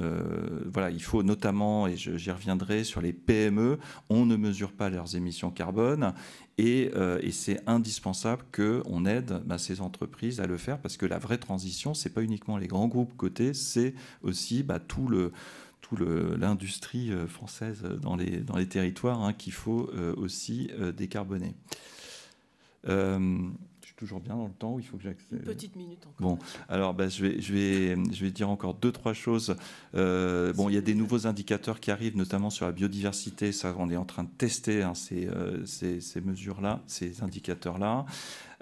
euh, voilà, il faut notamment, et j'y reviendrai, sur les PME, on ne mesure pas leurs émissions carbone et, euh, c'est indispensable qu'on aide bah, ces entreprises à le faire parce que la vraie transition, ce n'est pas uniquement les grands groupes cotés, c'est aussi bah, tout le tout l'industrie euh, française dans les, dans les territoires hein, qu'il faut aussi décarboner toujours bien dans le temps il faut que j'accède. Une petite
minute encore.
Bon, alors bah, je, vais, je, vais, je vais dire encore deux, trois choses. Euh, bon, il y a des nouveaux indicateurs qui arrivent, notamment sur la biodiversité. Ça, on est en train de tester hein, euh, ces, ces, mesures-là, ces indicateurs-là.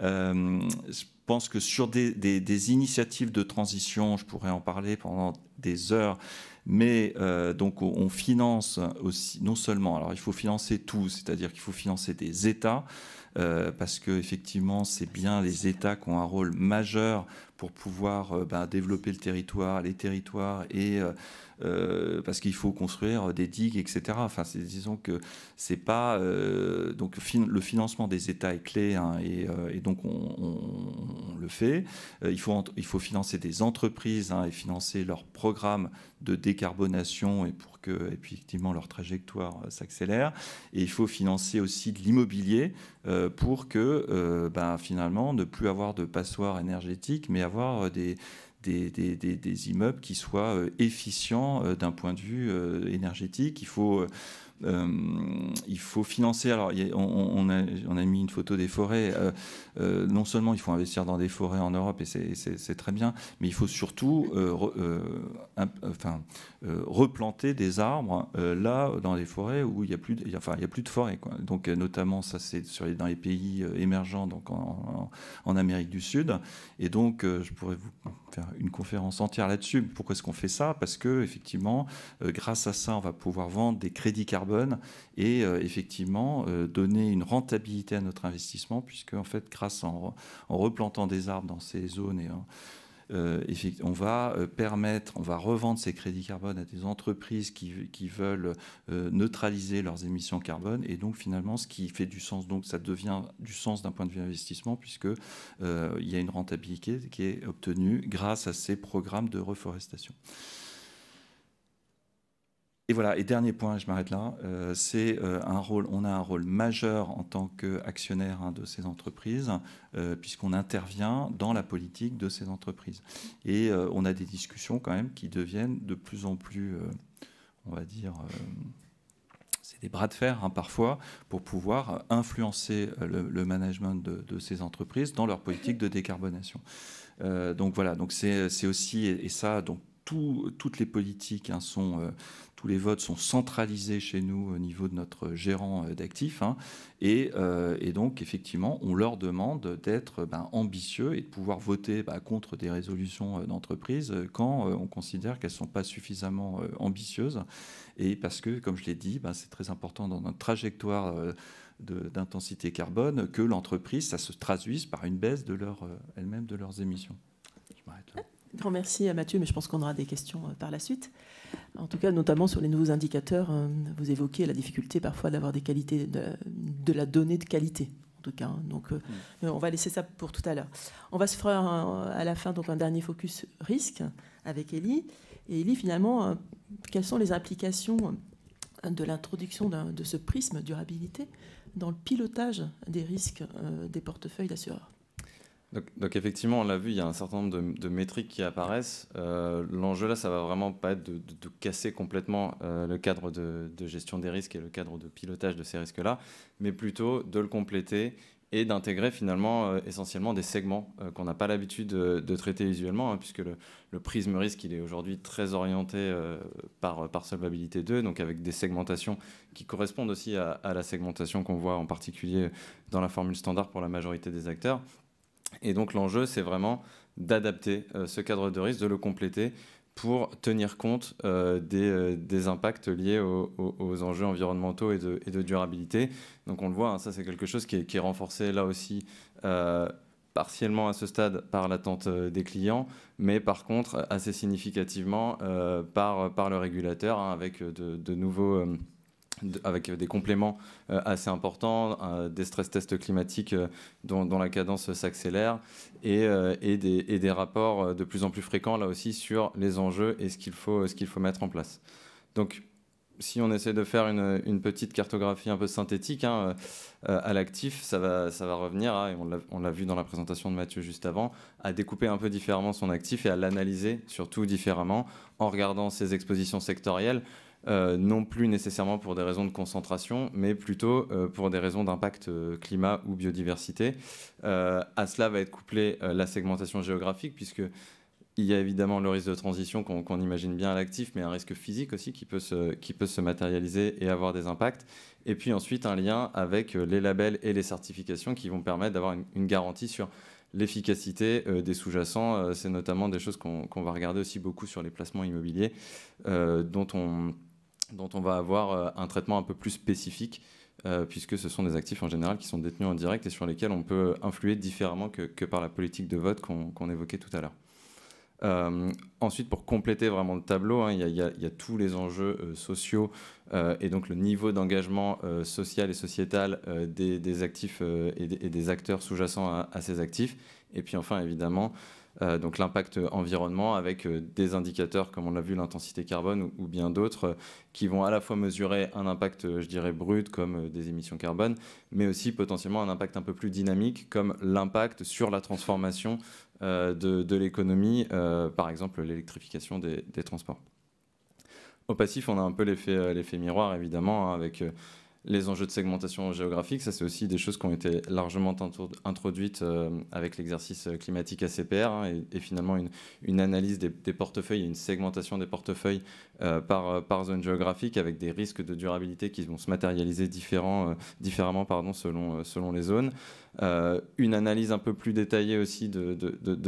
Euh, je pense que sur des, des, initiatives de transition, je pourrais en parler pendant des heures. Mais donc on finance aussi, non seulement, alors il faut financer tout, c'est-à-dire qu'il faut financer des États, euh, parce que effectivement, c'est bien les États qui ont un rôle majeur pour pouvoir euh, ben, développer le territoire, les territoires, et euh, euh, parce qu'il faut construire des digues, etc. Enfin, disons que c'est pas donc le financement des États est clé, hein, et, donc on, le fait. il faut il faut financer des entreprises hein, et financer leurs programmes de décarbonation et pour que effectivement leur trajectoire s'accélère. Et il faut financer aussi de l'immobilier pour que ben, finalement ne plus avoir de passoire énergétique, mais avoir euh, des, des, des, immeubles qui soient euh, efficients euh, d'un point de vue énergétique. Il faut euh, il faut financer. Alors, on, on, a, mis une photo des forêts. Euh, euh, non seulement il faut investir dans des forêts en Europe, et c'est très bien, mais il faut surtout enfin, replanter des arbres là, dans les forêts où il n'y a, plus de, enfin, a plus de forêts. Donc, notamment, ça, c'est dans les pays émergents, donc en, en, Amérique du Sud. Et donc, je pourrais vous faire une conférence entière là-dessus. Pourquoi est-ce qu'on fait ça Parce que, effectivement, grâce à ça, on va pouvoir vendre des crédits carbone et euh, effectivement euh, donner une rentabilité à notre investissement, puisque en fait, grâce en, replantant des arbres dans ces zones et hein, euh, on va permettre, on va revendre ces crédits carbone à des entreprises qui, veulent neutraliser leurs émissions carbone. Et donc finalement, ce qui fait du sens, donc ça devient du sens d'un point de vue investissement, puisque il y a une rentabilité qui est obtenue grâce à ces programmes de reforestation. Et voilà, et dernier point, je m'arrête là, euh, c'est euh, un rôle, on a un rôle majeur en tant qu'actionnaire actionnaire hein, de ces entreprises, euh, puisqu'on intervient dans la politique de ces entreprises. Et on a des discussions quand même qui deviennent de plus en plus, on va dire, c'est des bras de fer hein, parfois, pour pouvoir influencer le, management de, ces entreprises dans leur politique de décarbonation. donc voilà, donc c'est aussi, et ça, donc toutes les politiques hein, sont, euh, tous les votes sont centralisés chez nous au niveau de notre gérant euh, d'actifs. Hein. Euh, et, donc, effectivement, on leur demande d'être ben, ambitieux et de pouvoir voter ben, contre des résolutions d'entreprise quand on considère qu'elles ne sont pas suffisamment ambitieuses. Et parce que, comme je l'ai dit, ben, c'est très important dans notre trajectoire d'intensité carbone que l'entreprise, ça se traduise par une baisse de leur, elle-même de leurs émissions. Je
m'arrête là. Grand merci à Mathieu, mais je pense qu'on aura des questions euh, par la suite. En tout cas, notamment sur les nouveaux indicateurs, euh, vous évoquez la difficulté parfois d'avoir des qualités, de, la donnée de qualité. En tout cas, hein. donc euh, mm. on va laisser ça pour tout à l'heure. On va se faire à la fin donc un dernier focus risque avec Elie. Et Elie, finalement, quelles sont les implications de l'introduction de ce prisme durabilité dans le pilotage des risques des portefeuilles d'assureurs
donc, effectivement, on l'a vu, il y a un certain nombre de, métriques qui apparaissent. Euh, l'enjeu là, ça va vraiment pas être de, casser complètement euh, le cadre de, gestion des risques et le cadre de pilotage de ces risques-là, mais plutôt de le compléter et d'intégrer finalement euh, essentiellement des segments qu'on n'a pas l'habitude de, traiter visuellement, hein, puisque le, prisme risque, il est aujourd'hui très orienté par, par, solvabilité 2, donc avec des segmentations qui correspondent aussi à la segmentation qu'on voit en particulier dans la formule standard pour la majorité des acteurs. Et donc l'enjeu, c'est vraiment d'adapter euh, ce cadre de risque, de le compléter pour tenir compte euh, euh, des, impacts liés aux enjeux environnementaux et de, et de, durabilité. Donc on le voit, hein, ça c'est quelque chose qui est, renforcé là aussi. partiellement à ce stade par l'attente des clients, mais par contre assez significativement par, par le régulateur hein, avec de nouveaux avec des compléments euh, assez importants, euh, des stress tests climatiques euh, dont, la cadence s'accélère et, des, rapports de plus en plus fréquents là aussi sur les enjeux et ce qu'il faut, faut, mettre en place. Donc, si on essaie de faire une, petite cartographie un peu synthétique hein, à l'actif, ça va, ça va, revenir, hein, et on l'a vu dans la présentation de Mathieu juste avant, à découper un peu différemment son actif et à l'analyser surtout différemment en regardant ses expositions sectorielles. Euh, non plus nécessairement pour des raisons de concentration, mais plutôt euh, pour des raisons d'impact euh, climat ou biodiversité. à cela va être couplée la segmentation géographique, puisque il y a évidemment le risque de transition qu'on imagine bien à l'actif, mais un risque physique aussi qui peut, se, qui peut se matérialiser et avoir des impacts. Et puis ensuite, un lien avec les labels et les certifications qui vont permettre d'avoir une, garantie sur l'efficacité des sous-jacents. c'est notamment des choses qu'on va regarder aussi beaucoup sur les placements immobiliers, dont on dont on va avoir euh, un traitement un peu plus spécifique, euh, puisque ce sont des actifs en général qui sont détenus en direct et sur lesquels on peut influer différemment que, par la politique de vote qu'on évoquait tout à l'heure. Euh, ensuite, pour compléter vraiment le tableau, hein, il y, a tous les enjeux sociaux et donc le niveau d'engagement social et sociétal des, actifs et des, acteurs sous-jacents à, ces actifs. Et puis enfin, évidemment, euh, donc l'impact environnement avec euh, des indicateurs comme on l'a vu l'intensité carbone ou, bien d'autres euh, qui vont à la fois mesurer un impact je dirais brut comme des émissions carbone mais aussi potentiellement un impact un peu plus dynamique comme l'impact sur la transformation de, l'économie par exemple l'électrification des, des, transports. Au passif on a un peu l'effet miroir évidemment hein, avec les enjeux de segmentation géographique, ça c'est aussi des choses qui ont été largement introduites euh, avec l'exercice euh, climatique ACPR hein, et, finalement une, analyse des, portefeuilles et une segmentation des portefeuilles euh, par, par, zone géographique avec des risques de durabilité qui vont se matérialiser différemment pardon, selon, selon les zones. Euh, une analyse un peu plus détaillée aussi de,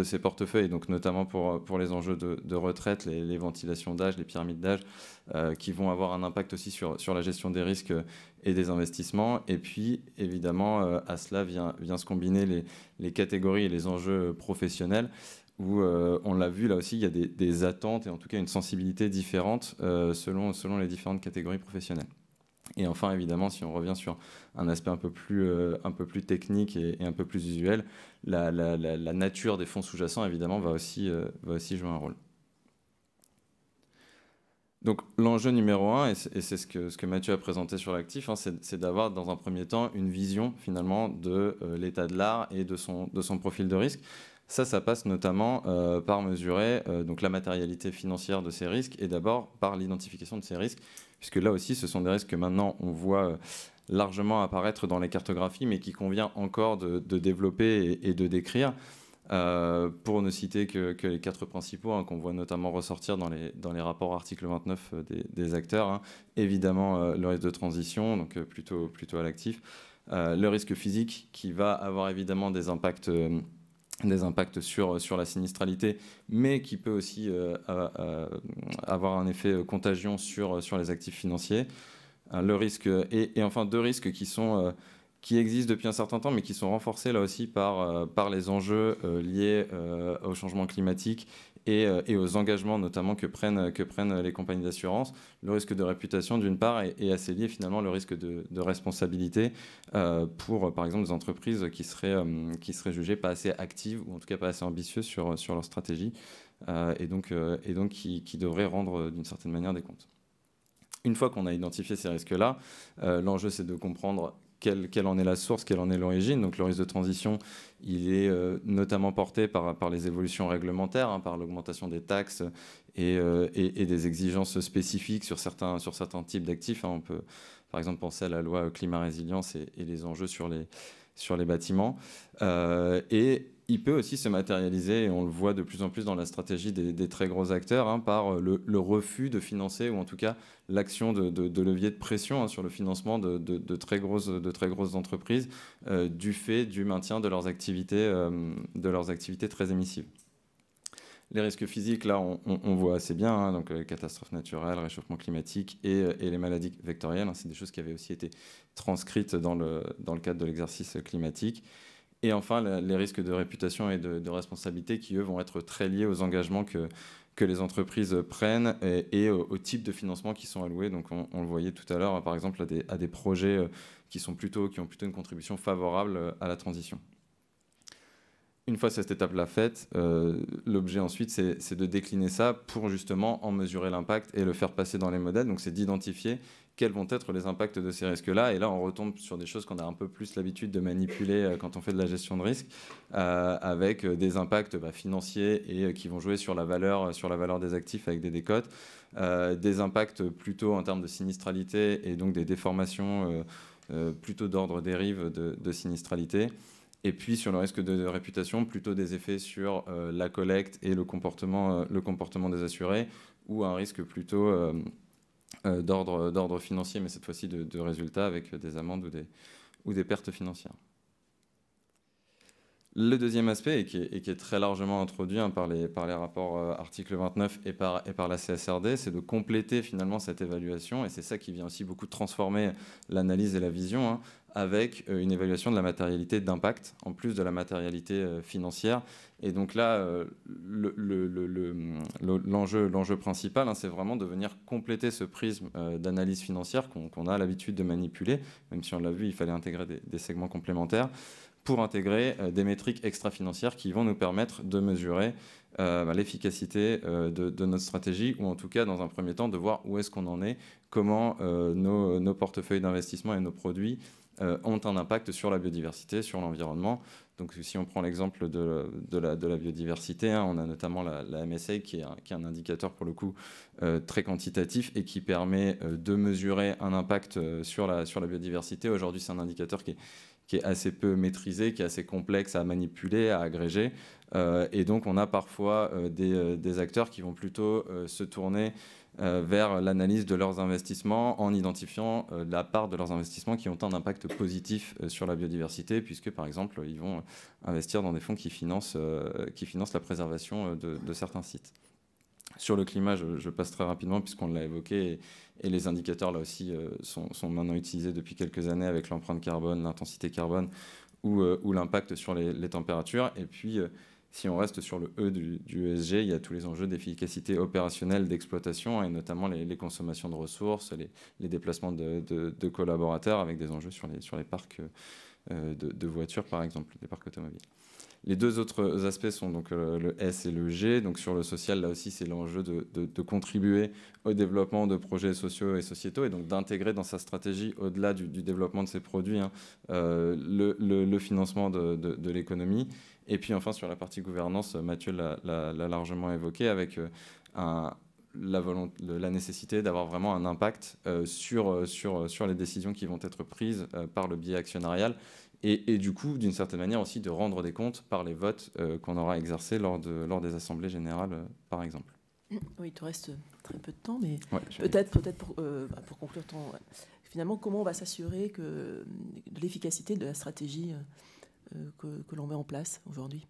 ces portefeuilles, donc notamment pour, pour les enjeux de, retraite, les, ventilations d'âge, les pyramides d'âge, euh, qui vont avoir un impact aussi sur, sur la gestion des risques et des investissements. Et puis, évidemment, euh, à cela vient, vient se combiner les, catégories et les enjeux professionnels où on l'a vu là aussi, il y a des, attentes et en tout cas une sensibilité différente selon, selon les différentes catégories professionnelles. Et enfin, évidemment, si on revient sur un aspect un peu plus, euh, un peu plus technique et, un peu plus usuel, la, nature des fonds sous-jacents, évidemment, va aussi, euh, va aussi jouer un rôle. Donc l'enjeu numéro un, et c'est ce que, ce que, Mathieu a présenté sur l'actif, hein, c'est d'avoir dans un premier temps une vision finalement de euh, l'état de l'art et de son, de son profil de risque. Ça, ça passe notamment par mesurer donc la matérialité financière de ces risques et d'abord par l'identification de ces risques puisque là aussi, ce sont des risques que maintenant on voit euh, largement apparaître dans les cartographies, mais qui convient encore de, développer et, de décrire. Euh, pour ne citer que, les quatre principaux hein, qu'on voit notamment ressortir dans les, rapports article 29 euh, des, acteurs, hein. évidemment le risque de transition, donc plutôt, plutôt à l'actif, le risque physique qui va avoir évidemment des impacts des impacts sur, sur la sinistralité, mais qui peut aussi euh, avoir un effet contagion sur, sur les actifs financiers. Euh, le risque, et, enfin deux risques qui, sont, euh, qui existent depuis un certain temps, mais qui sont renforcés là aussi par, par les enjeux liés au changement climatique euh, et, aux engagements notamment que prennent, que prennent les compagnies d'assurance. Le risque de réputation d'une part et assez lié finalement le risque de, responsabilité euh, pour euh, par exemple des entreprises qui seraient, qui seraient jugées pas assez actives ou en tout cas pas assez ambitieuses sur, sur leur stratégie et donc, et donc qui, qui devraient rendre d'une certaine manière des comptes. Une fois qu'on a identifié ces risques-là, l'enjeu c'est de comprendre quelle, en est la source, quelle en est l'origine. Donc le risque de transition, il est euh, notamment porté par, par, les évolutions réglementaires, hein, par l'augmentation des taxes euh, et, des exigences spécifiques sur certains, sur certains types d'actifs. Hein. On peut par exemple penser à la loi climat résilience et, les enjeux sur les, sur les bâtiments. Euh, et il peut aussi se matérialiser, et on le voit de plus en plus dans la stratégie des, très gros acteurs, hein, par euh, le, refus de financer, ou en tout cas l'action de, levier de pression hein, sur le financement de, très, grosses, entreprises, euh, du fait du maintien euh, de leurs activités, très émissives. Les risques physiques, là, on, voit assez bien, hein, donc les catastrophes naturelles, réchauffement climatique et, les maladies vectorielles, c'est des choses qui avaient aussi été transcrites dans le cadre de l'exercice climatique. Et enfin, les risques de réputation et de, responsabilité qui, eux, vont être très liés aux engagements que, les entreprises prennent et, au, type de financement qui sont alloués. Donc, on, le voyait tout à l'heure, par exemple, à des, projets euh, qui, sont plutôt, qui ont plutôt une contribution favorable euh, à la transition. Une fois cette étape-là faite, euh, l'objet ensuite, c'est de décliner ça pour justement en mesurer l'impact et le faire passer dans les modèles. Donc, c'est d'identifier quels vont être les impacts de ces risques-là. Et là, on retombe sur des choses qu'on a un peu plus l'habitude de manipuler euh, quand on fait de la gestion de risque, euh, avec euh, des impacts bah, financiers et qui vont jouer sur la valeur, sur la valeur des actifs avec des décotes, des impacts plutôt en termes de sinistralité et donc des déformations plutôt d'ordre dérive de, sinistralité. Et puis sur le risque de, réputation, plutôt des effets sur la collecte et le comportement, le comportement des assurés, ou un risque plutôt euh, d'ordre financier, mais cette fois-ci de, résultats avec des amendes ou des, pertes financières. Le deuxième aspect, et qui est, très largement introduit hein, par, les, rapports euh, article 29 et par, la CSRD, c'est de compléter finalement cette évaluation, et c'est ça qui vient aussi beaucoup transformer l'analyse et la vision. Hein avec euh, une évaluation de la matérialité d'impact, en plus de la matérialité euh, financière. Et donc là, euh, l'enjeu principal, hein, c'est vraiment de venir compléter ce prisme d'analyse financière qu'on a l'habitude de manipuler, même si on l'a vu, il fallait intégrer des, segments complémentaires pour intégrer des métriques extra-financières qui vont nous permettre de mesurer bah, l'efficacité de, notre stratégie, ou en tout cas, dans un premier temps, de voir où est-ce qu'on en est, comment nos, nos portefeuilles d'investissement et nos produits euh, ont un impact sur la biodiversité, sur l'environnement. Donc si on prend l'exemple de, la, biodiversité, hein, on a notamment la, MSA qui est, un, indicateur pour le coup euh, très quantitatif et qui permet euh, de mesurer un impact sur la, biodiversité. Aujourd'hui c'est un indicateur qui est, assez peu maîtrisé, qui est assez complexe à manipuler, à agréger. et donc on a parfois des, des, acteurs qui vont plutôt se tourner euh, vers l'analyse de leurs investissements en identifiant euh, la part de leurs investissements qui ont un impact positif euh, sur la biodiversité, puisque par exemple ils vont investir dans des fonds qui financent, qui financent la préservation de, certains sites. Sur le climat, je, passe très rapidement puisqu'on l'a évoqué et, les indicateurs là aussi sont, maintenant utilisés depuis quelques années avec l'empreinte carbone, l'intensité carbone ou, l'impact sur les, températures. Et puis si on reste sur le E du, ESG, il y a tous les enjeux d'efficacité opérationnelle, d'exploitation, et notamment les, consommations de ressources, les, déplacements de, collaborateurs, avec des enjeux sur les, parcs euh, de, voitures, par exemple, les parcs automobiles. Les deux autres aspects sont donc euh, le S et le G. Donc sur le social, là aussi, c'est l'enjeu de, contribuer au développement de projets sociaux et sociétaux et donc d'intégrer dans sa stratégie, au-delà du, développement de ses produits, hein, euh, le, financement de l'économie et puis enfin, sur la partie gouvernance, Mathieu l'a largement évoqué avec euh, la, volonté, la, nécessité d'avoir vraiment un impact euh, sur, euh, sur, sur les décisions qui vont être prises par le biais actionnarial et, du coup, d'une certaine manière aussi, de rendre des comptes par les votes qu'on aura exercés lors, de, lors des assemblées générales, par exemple.
Mmh. Oui, il te reste très peu de temps, mais peut-être peut pour, bah, pour conclure ton... Finalement, comment on va s'assurer que de l'efficacité de la stratégie euh, que, l'on met en place aujourd'hui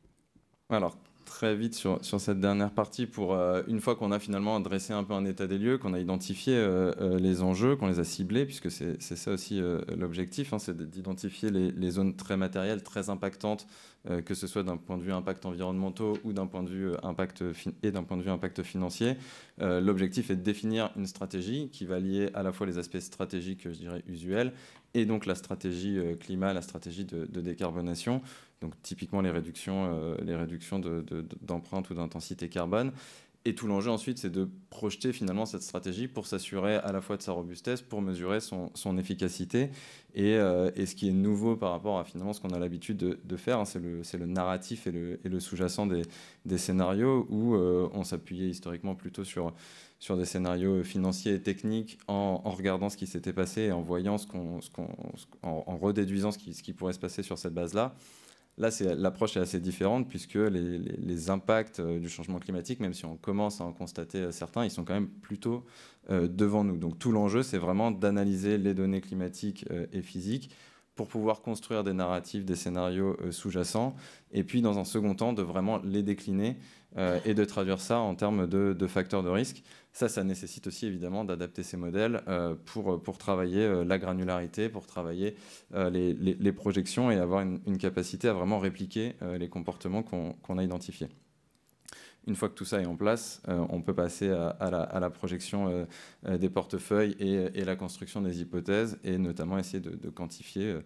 Alors, très vite sur, cette dernière partie pour, euh, une fois qu'on a finalement dressé un peu un état des lieux, qu'on a identifié euh, euh, les enjeux, qu'on les a ciblés, puisque c'est ça aussi l'objectif, hein, c'est d'identifier les, zones très matérielles, très impactantes, que ce soit d'un point de vue impact environnementaux ou d'un point de vue impact et d'un point de vue impact financier. l'objectif est de définir une stratégie qui va lier à la fois les aspects stratégiques, je dirais, usuels, et donc la stratégie climat, la stratégie de décarbonation donc typiquement les réductions, euh, les réductions d'empreintes ou d'intensité carbone. Et tout l'enjeu ensuite, c'est de projeter finalement cette stratégie pour s'assurer à la fois de sa robustesse, pour mesurer son, son efficacité. Et, euh, et, ce qui est nouveau par rapport à finalement ce qu'on a l'habitude de, faire, hein, c'est le, le, narratif et le, le sous-jacent des, des, scénarios où euh, on s'appuyait historiquement plutôt sur, sur des scénarios financiers et techniques en, en regardant ce qui s'était passé et en voyant ce qu'on, en, en redéduisant ce qui, ce qui pourrait se passer sur cette base-là. Là, l'approche est assez différente puisque les, impacts euh, du changement climatique, même si on commence à en constater euh, certains, ils sont quand même plutôt euh, devant nous. Donc tout l'enjeu, c'est vraiment d'analyser les données climatiques et physiques pour pouvoir construire des narratifs, des scénarios sous-jacents, et puis dans un second temps, de vraiment les décliner et de traduire ça en termes de facteurs de risque. Ça, ça nécessite aussi évidemment d'adapter ces modèles euh, euh, pour, travailler euh, la granularité, pour travailler les, projections et avoir une, capacité à vraiment répliquer les comportements qu'on a identifiés. Une fois que tout ça est en place, on peut passer à, la, projection des portefeuilles et, la construction des hypothèses et notamment essayer de, quantifier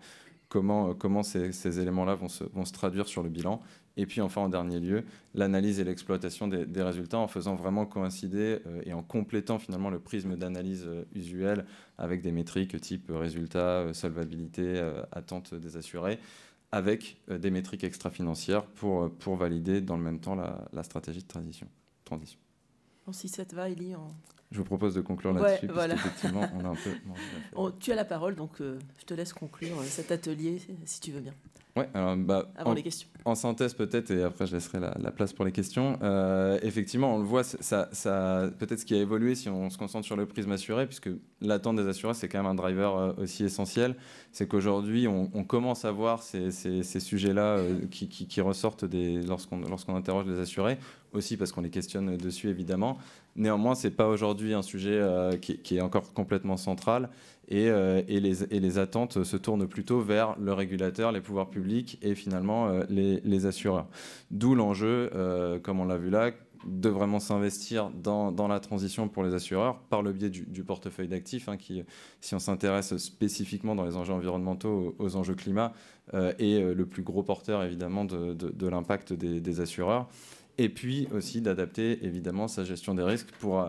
comment, ces, éléments-là vont se, traduire sur le bilan et puis enfin, en dernier lieu, l'analyse et l'exploitation des, résultats en faisant vraiment coïncider euh, et en complétant finalement le prisme d'analyse euh, usuel avec des métriques type résultats, euh, solvabilité, attente des assurés, avec des métriques extra-financières pour, pour valider dans le même temps la, stratégie de transition. transition.
Bon, si ça te va, Elie,
Je vous propose de conclure là-dessus, on a un peu...
*laughs* tu as la parole, donc je te laisse conclure cet atelier, si tu veux bien.
Ouais, alors, bah, en, synthèse peut-être, et après je laisserai la, place pour les questions. Euh, effectivement, on le voit, ça, peut-être ce qui a évolué si on se concentre sur le prisme assuré, puisque l'attente des assurés, c'est quand même un driver euh, aussi essentiel. C'est qu'aujourd'hui, on, commence à voir ces, sujets-là euh, qui, ressortent lorsqu'on interroge les assurés, aussi parce qu'on les questionne dessus évidemment, Néanmoins, ce n'est pas aujourd'hui un sujet euh, qui, est encore complètement central euh, et, les, attentes se tournent plutôt vers le régulateur, les pouvoirs publics et finalement euh, les, assureurs. D'où l'enjeu, comme on l'a vu là, de vraiment s'investir dans, la transition pour les assureurs par le biais du, portefeuille d'actifs, hein, qui, si on s'intéresse spécifiquement dans les enjeux environnementaux aux, enjeux climat, est le plus gros porteur évidemment de, l'impact des assureurs et puis aussi d'adapter évidemment sa gestion des risques pour, euh,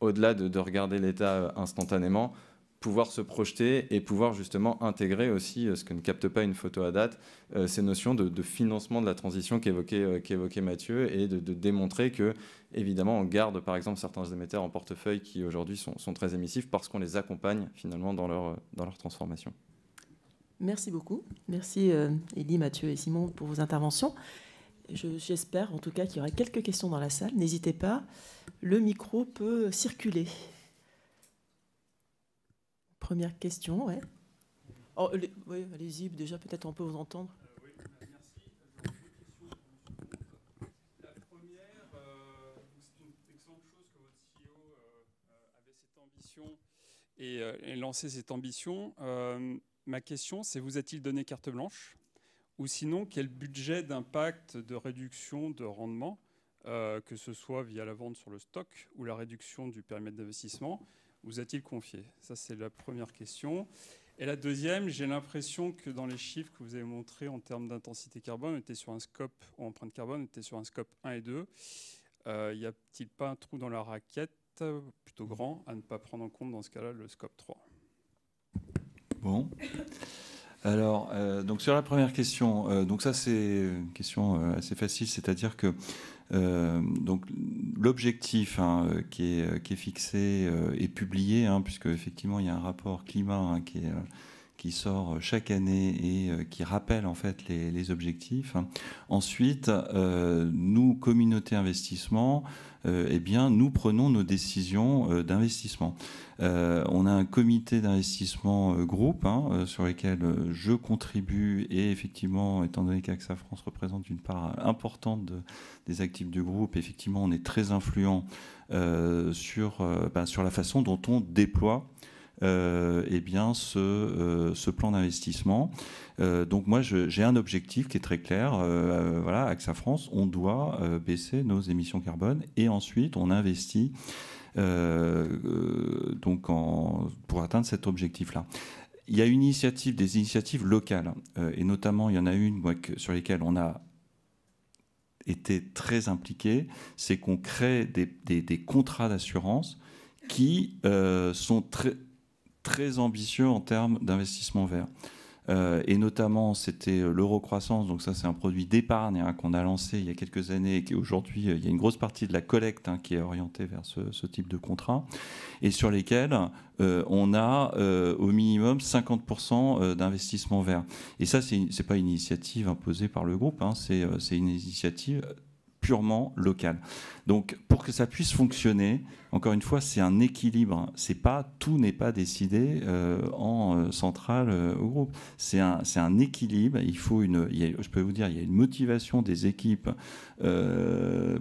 au-delà de, regarder l'État euh, instantanément, pouvoir se projeter et pouvoir justement intégrer aussi euh, ce que ne capte pas une photo à date, ces notions de, financement de la transition qu'évoquait Mathieu et de, démontrer que, évidemment, on garde par exemple certains émetteurs en portefeuille qui aujourd'hui sont, sont, très émissifs parce qu'on les accompagne finalement dans leur, dans leur transformation.
Merci beaucoup. Merci euh, Mathieu et Simon pour vos interventions j'espère en tout cas qu'il y aura quelques questions dans la salle. N'hésitez pas, le micro peut circuler. Première question, ouais. Oh, oui, allez-y, déjà peut-être on peut vous entendre. Euh, bah, euh, la première,
euh, que votre CEO avait cette ambition et lancé cette ambition. ma question, c'est vous a-t-il donné carte blanche ou sinon, quel budget d'impact de réduction de rendement, euh, que ce soit via la vente sur le stock ou la réduction du périmètre d'investissement, vous a-t-il confié Ça, c'est la première question. Et la deuxième, j'ai l'impression que dans les chiffres que vous avez montrés en termes d'intensité carbone, on était sur un scope, ou empreinte carbone, était sur un scope 1 et 2. Euh, y a-t-il pas un trou dans la raquette plutôt grand à ne pas prendre en compte dans ce cas-là le scope 3 Bon. Alors, euh, donc sur la première question, euh, donc ça c'est une question euh, assez facile, c'est-à-dire que donc l'objectif hein, qui, est, fixé est publié, hein, puisque effectivement il y a un rapport climat hein, qui est qui sort euh, chaque année et euh, qui rappelle en fait les, objectifs. Ensuite, euh, nous, communauté investissement, eh bien, nous prenons nos décisions d'investissement. on a un comité d'investissement groupe hein, sur lequel je contribue et effectivement, étant donné qu'AXA France représente une part importante des actifs du groupe, effectivement, on est très influent sur, ben, sur la façon dont on déploie euh, eh bien, ce, euh, ce plan d'investissement. Euh, donc moi, j'ai un objectif qui est très clair. voilà, AXA France, on doit baisser nos émissions carbone et ensuite on investit donc pour atteindre cet objectif-là il y a une initiative, des initiatives locales, et notamment il y en a une sur lesquelles on a été très impliqué, c'est qu'on crée des, contrats d'assurance qui sont très très ambitieux en termes d'investissement vert. Euh, et notamment, c'était euh, l'eurocroissance. Donc ça, c'est un produit d'épargne hein, qu'on a lancé il y a quelques années et qui aujourd'hui, euh, il y a une grosse partie de la collecte hein, qui est orientée vers ce, type de contrat et sur lesquels on a au minimum 50% d'investissement vert. Et ça, c'est n'est pas une initiative imposée par le groupe, hein, c'est une initiative purement local. Donc pour que ça puisse fonctionner, encore une fois, c'est un équilibre. C'est pas tout n'est pas décidé euh, en euh, centrale euh, au groupe. C'est un, un équilibre. Il faut une, je peux vous dire, il y a une motivation des équipes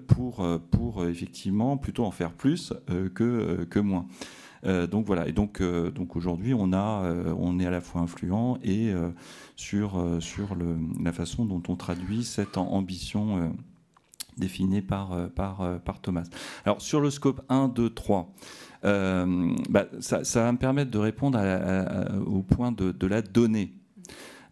pour pour effectivement plutôt en faire plus que que moins. donc voilà. Et donc, donc aujourd'hui, on a, on est à la fois influent et sur sur le, la façon dont on traduit cette ambition Définie par, euh, par, euh, par Thomas. Alors sur le scope 1, 2, 3, ça, va me permettre de répondre au point de, la donnée.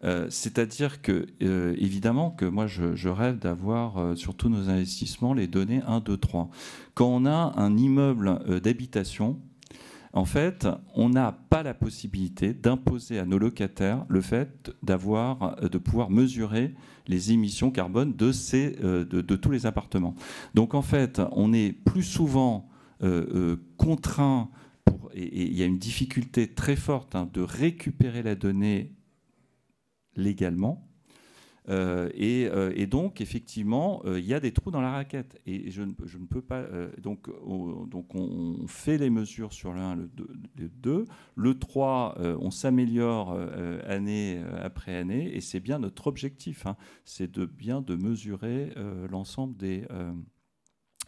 Euh, c'est-à-dire que, évidemment, que moi, je, rêve d'avoir sur tous nos investissements les données 1, 2, 3. Quand on a un immeuble d'habitation, en fait, on n'a pas la possibilité d'imposer à nos locataires le fait euh, de pouvoir mesurer les émissions carbone euh, de, de, tous les appartements. Donc en fait, on est plus souvent euh, contraint, et il y a une difficulté très forte hein, de récupérer la donnée légalement euh, euh, et, donc, effectivement, euh, il y a des trous dans la raquette. Et je, je ne peux pas. donc, on, donc on, fait les mesures sur le 1, le deux, Le, 2. le 3, on s'améliore année après année. Et c'est bien notre objectif. Hein. c'est de bien de mesurer l'ensemble des,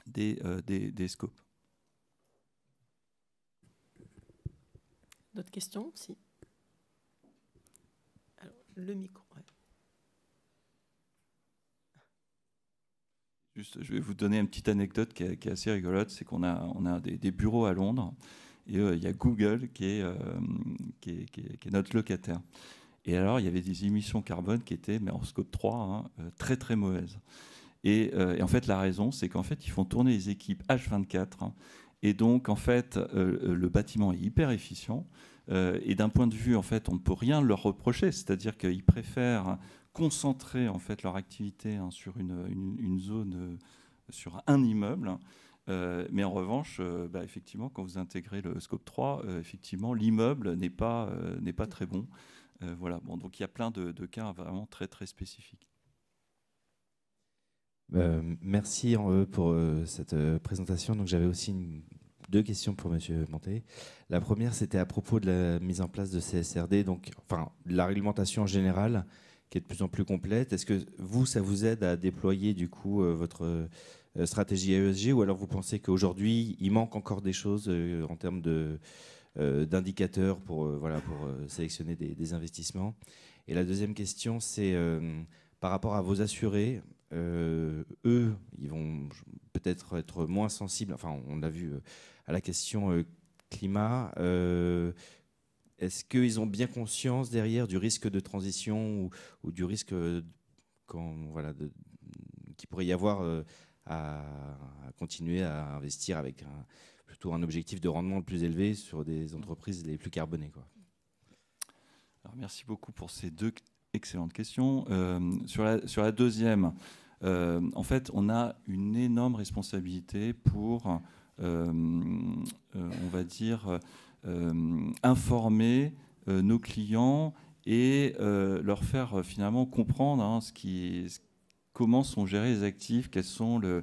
des, des, scopes.
D'autres questions Si. Alors, le micro.
Juste, je vais vous donner une petite anecdote qui est, assez rigolote, c'est qu'on a, on a des, bureaux à Londres et euh, il y a Google euh, qui est, qui, est, notre locataire. Et alors, il y avait des émissions carbone qui étaient, mais en scope 3, hein, euh, très très mauvaises. Et, en fait, la raison, c'est qu'en fait, ils font tourner les équipes H24. Hein. et donc, en fait, le bâtiment est hyper efficient. et d'un point de vue, en fait, on ne peut rien leur reprocher. C'est-à-dire qu'ils préfèrent concentrer en fait leur activité hein, sur une, zone, euh, sur un immeuble. Euh, mais en revanche, euh, bah, effectivement, quand vous intégrez le scope 3, effectivement, l'immeuble n'est pas, n'est pas très bon. voilà. Bon, donc il y a plein de, cas vraiment très très spécifiques.
merci pour cette présentation. Donc j'avais aussi deux questions pour Monsieur Monté. La première, c'était à propos de la mise en place de CSRD, donc enfin de la réglementation en général qui est de plus en plus complète. Est-ce que vous, ça vous aide à déployer du coup euh, votre euh, stratégie ESG ou alors vous pensez qu'aujourd'hui, il manque encore des choses euh, en termes de, d'indicateurs pour, voilà, pour sélectionner des, investissements Et la deuxième question, c'est par rapport à vos assurés, eux, ils vont peut-être être moins sensibles, enfin on l'a vu, à la question climat. Est-ce qu'ils ont bien conscience derrière du risque de transition ou, du risque euh, qu'il pourrait y avoir euh, à, continuer à investir avec plutôt un objectif de rendement le plus élevé sur des entreprises les plus carbonées Merci beaucoup pour ces deux excellentes questions. Euh,
sur, la, deuxième, en fait, on a une énorme responsabilité pour, on va dire, euh, informer euh, nos clients et euh, leur faire finalement comprendre hein, comment sont gérés les actifs, quels sont le,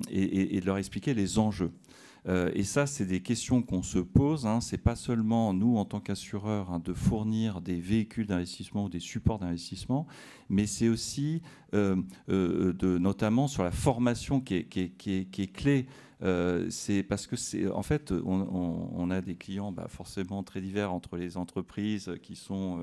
et, de leur expliquer les enjeux. et ça, c'est des questions qu'on se pose. Hein. Ce n'est pas seulement nous, en tant qu'assureurs, hein, de fournir des véhicules d'investissement ou des supports d'investissement, mais c'est aussi de, notamment sur la formation qui est clé. Euh, c'est parce que c'est en fait on, a des clients bah, forcément très divers entre les entreprises qui sont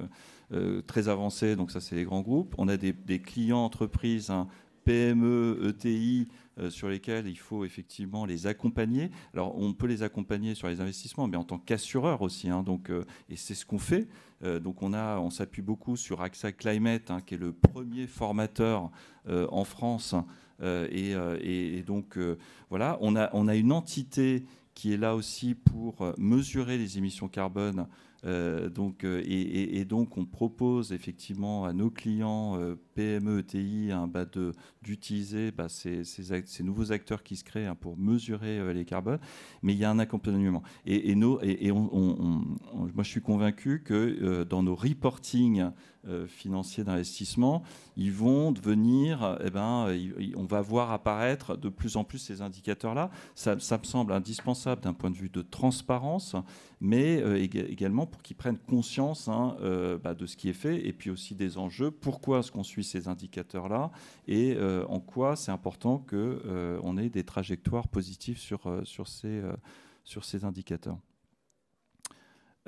euh, euh, très avancées, donc ça c'est les grands groupes. On a des, clients entreprises hein, PME, ETI, euh, sur lesquels il faut effectivement les accompagner. Alors, on peut les accompagner sur les investissements, mais en tant qu'assureur aussi. Hein, donc, euh, et c'est ce qu'on fait. Euh, donc, on, on s'appuie beaucoup sur AXA Climate, hein, qui est le premier formateur en France. Et, donc, voilà, on a, on a une entité qui est là aussi pour mesurer les émissions carbone euh, donc, euh, et, donc, on propose effectivement à nos clients euh, PME, ETI hein, bah, d'utiliser bah, ces, ces, nouveaux acteurs qui se créent hein, pour mesurer les carbones, mais il y a un accompagnement. Et, nos, et on, moi, je suis convaincu que dans nos reporting euh, financiers d'investissement, ils vont devenir, eh ben, on va voir apparaître de plus en plus ces indicateurs-là. Ça, me semble indispensable d'un point de vue de transparence, mais euh, également pour qu'ils prennent conscience hein, euh, bah, de ce qui est fait et puis aussi des enjeux. Pourquoi est-ce qu'on suit ces indicateurs-là et en quoi c'est important qu'on ait des trajectoires positives sur, sur ces indicateurs.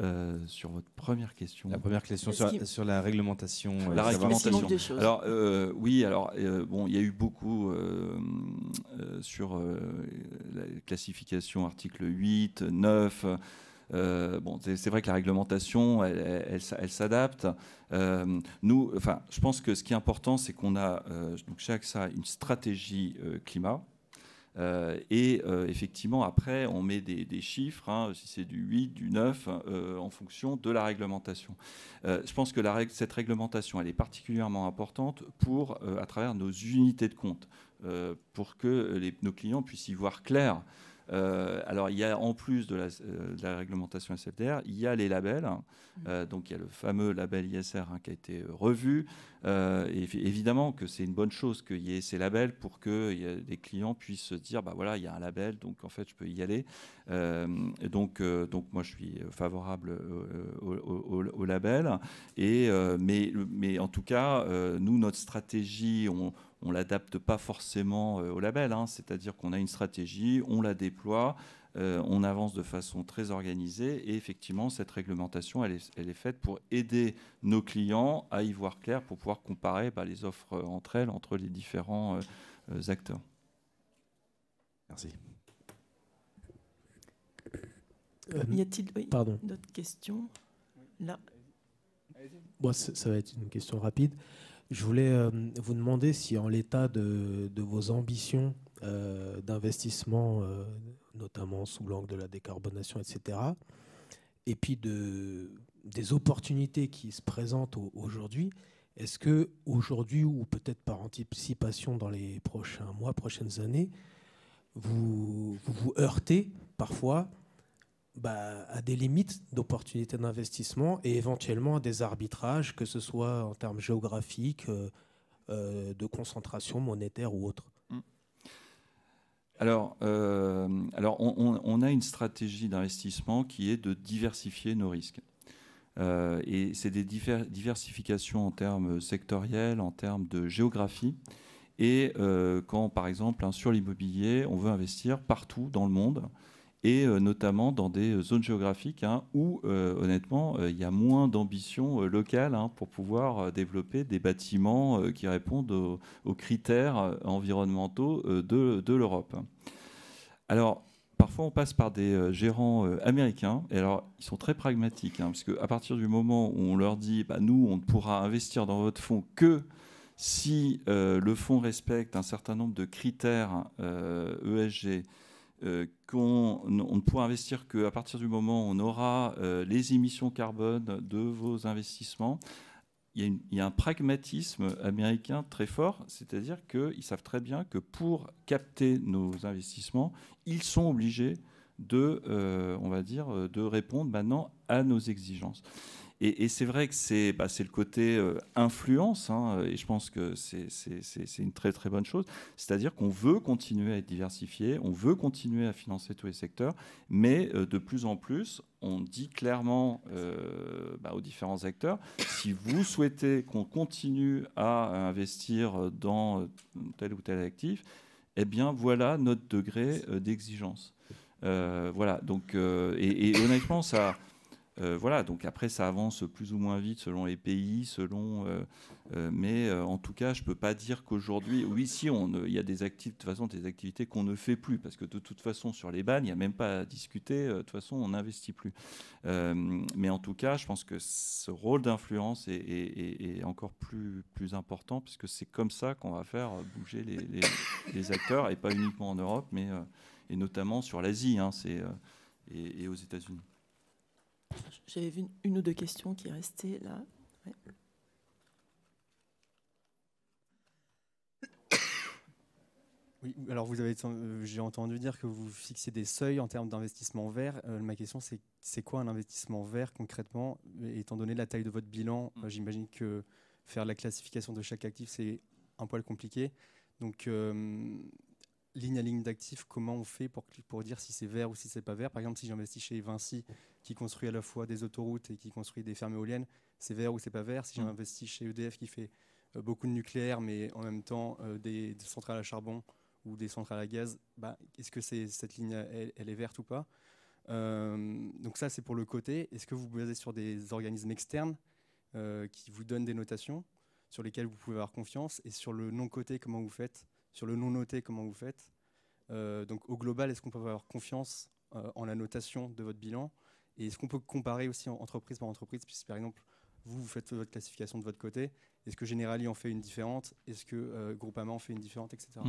Euh, sur votre première question. La première question sur, la réglementation. La, euh, réglementation. Alors euh, oui, alors bon, il y a eu beaucoup sur la classification article 8, 9. bon, c'est vrai que la réglementation, elle, elle, s'adapte. nous, enfin, je pense que ce qui est important, c'est qu'on a donc chez AXA une stratégie climat euh, et euh, effectivement, après, on met des, chiffres, hein, si c'est du 8, du 9, euh, en fonction de la réglementation. je pense que cette réglementation, elle est particulièrement importante pour, à travers nos unités de compte, pour que nos clients puissent y voir clair euh, alors, il y a en plus de la, euh, réglementation SFDR, il y a les labels. Mm. Euh, donc, il y a le fameux label ISR hein, qui a été revu. et évidemment que c'est une bonne chose qu'il y ait ces labels pour que les clients puissent se dire bah voilà, il y a un label, donc en fait, je peux y aller. donc, donc, moi, je suis favorable au, au, label. Et, mais, mais en tout cas, nous, notre stratégie, on on l'adapte pas forcément euh, au label, hein. c'est-à-dire qu'on a une stratégie, on la déploie, euh, on avance de façon très organisée et effectivement cette réglementation elle est, faite pour aider nos clients à y voir clair pour pouvoir comparer bah, les offres euh, entre elles, entre les différents acteurs.
Merci.
y a-t-il d'autres questions Là.
ça, va être une question rapide. Je voulais euh, vous demander si en l'état de, vos ambitions euh, d'investissement, euh, notamment sous l'angle de la décarbonation, etc., et puis de, des opportunités qui se présentent aujourd'hui, est-ce que aujourd'hui ou peut-être par anticipation dans les prochains mois, prochaines années,
vous, vous heurtez parfois bah, à des limites d'opportunités d'investissement et éventuellement à des arbitrages, que ce soit en termes géographiques, euh, euh, de concentration monétaire ou autre. Mm.
Alors, euh, alors on, a une stratégie d'investissement qui est de diversifier nos risques. et c'est des diversifications en termes sectoriels, en termes de géographie. Et quand, par exemple, hein, sur l'immobilier, on veut investir partout dans le monde, et euh, notamment dans des euh, zones géographiques hein, où, euh, honnêtement, il y a moins d'ambition locale hein, pour pouvoir développer des bâtiments qui répondent aux, critères environnementaux de, l'Europe. Alors, parfois on passe par des gérants américains. Et alors, ils sont très pragmatiques, hein, parce qu'à partir du moment où on leur dit, bah, nous, on ne pourra investir dans votre fonds que si le fonds respecte un certain nombre de critères ESG, e euh, qu'on ne pourra investir qu'à partir du moment où on aura euh, les émissions carbone de vos investissements. Il y, a un pragmatisme américain très fort, c'est-à-dire qu'ils savent très bien que pour capter nos investissements, ils sont obligés de, euh, on va dire, de répondre maintenant à nos exigences. Et, c'est vrai que c'est bah, le côté euh, influence, hein, et je pense que c'est une très très bonne chose. C'est-à-dire qu'on veut continuer à être diversifié, on veut continuer à financer tous les secteurs, mais euh, de plus en plus, on dit clairement euh, bah, aux différents acteurs, si vous souhaitez qu'on continue à investir dans tel ou tel actif, eh bien voilà notre degré d'exigence. voilà, donc, et, honnêtement, ça, euh, voilà, donc après, ça avance plus ou moins vite selon les pays, selon. Euh, euh, mais en tout cas, je ne peux pas dire qu'aujourd'hui. Oui, si, il y a des, de façon, des activités qu'on ne fait plus, parce que de toute façon, sur les bannes, il n'y a même pas à discuter. de toute façon, on n'investit plus. mais en tout cas, je pense que ce rôle d'influence est, encore plus, plus important, puisque c'est comme ça qu'on va faire bouger les, acteurs, et pas uniquement en Europe, mais et notamment sur l'Asie hein, et, et aux États-Unis.
J'avais vu une ou deux questions qui restaient là.
Oui, alors vous avez, j'ai entendu dire que vous fixez des seuils en termes d'investissement vert. Euh, ma question, c'est c'est quoi un investissement vert concrètement, étant donné la taille de votre bilan mm. euh, J'imagine que faire la classification de chaque actif, c'est un poil compliqué. Donc, euh, ligne à ligne d'actifs, comment on fait pour, pour dire si c'est vert ou si c'est pas vert Par exemple, si j'investis chez Vinci, qui construit à la fois des autoroutes et qui construit des fermes éoliennes, c'est vert ou c'est pas vert Si mm. j'investis chez EDF, qui fait euh, beaucoup de nucléaire, mais en même temps euh, des, centrales à charbon ou des centrales à gaz, bah, est-ce que cette ligne, elle, est verte ou pas euh, Donc ça, c'est pour le côté. Est-ce que vous vous basez sur des organismes externes qui vous donnent des notations sur lesquelles vous pouvez avoir confiance et sur le non-côté, comment vous faites sur le non noté, comment vous faites. Euh, donc au global, est-ce qu'on peut avoir confiance euh, en la notation de votre bilan Et est-ce qu'on peut comparer aussi entreprise par entreprise Puisque par exemple, vous, vous faites votre classification de votre côté. Est-ce que Generali en fait une différente Est-ce que euh, Groupama en fait une différente, etc.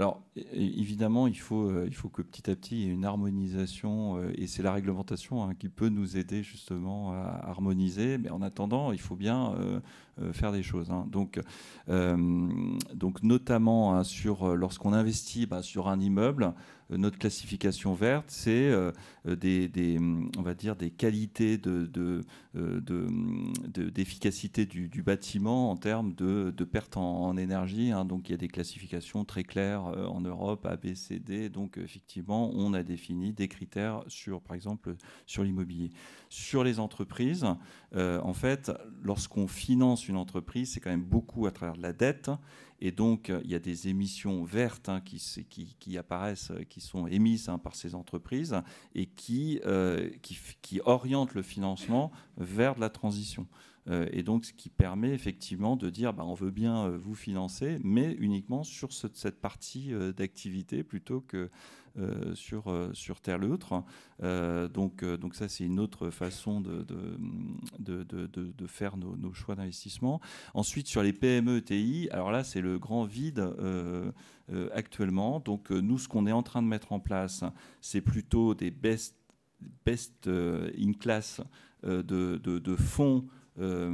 Alors évidemment, il faut, euh, il faut que petit à petit, il y ait une harmonisation, euh, et c'est la réglementation hein, qui peut nous aider justement à harmoniser, mais en attendant, il faut bien euh, faire des choses. Hein. Donc, donc notamment hein, sur, lorsqu'on investit bah, sur un immeuble, euh, notre classification verte, c'est euh, euh, des, hum, on va dire, des qualités d'efficacité de, de, hum, du, bâtiment en termes de, perte en, énergie. Hein. Donc il y a des classifications très claires en Europe, A, B, C, D. Donc effectivement, on a défini des critères sur, par exemple, sur l'immobilier. Sur les entreprises, en fait, lorsqu'on finance une entreprise, c'est quand même beaucoup à travers de la dette. Et donc, euh, il y a des émissions vertes hein, qui, apparaissent, euh, qui sont émises hein, par ces entreprises et euh, qui, orientent le financement vers de la transition. et donc, ce qui permet effectivement de dire, bah, on veut bien vous financer, mais uniquement sur cette partie d'activité plutôt que euh, sur, euh, sur Terre l'autre. Euh, donc, donc ça, c'est une autre façon de, de, faire nos, choix d'investissement. Ensuite, sur les PME TI, alors là, c'est le grand vide actuellement. Donc nous, ce qu'on est en train de mettre en place, c'est plutôt des best, best in class de, de fonds euh,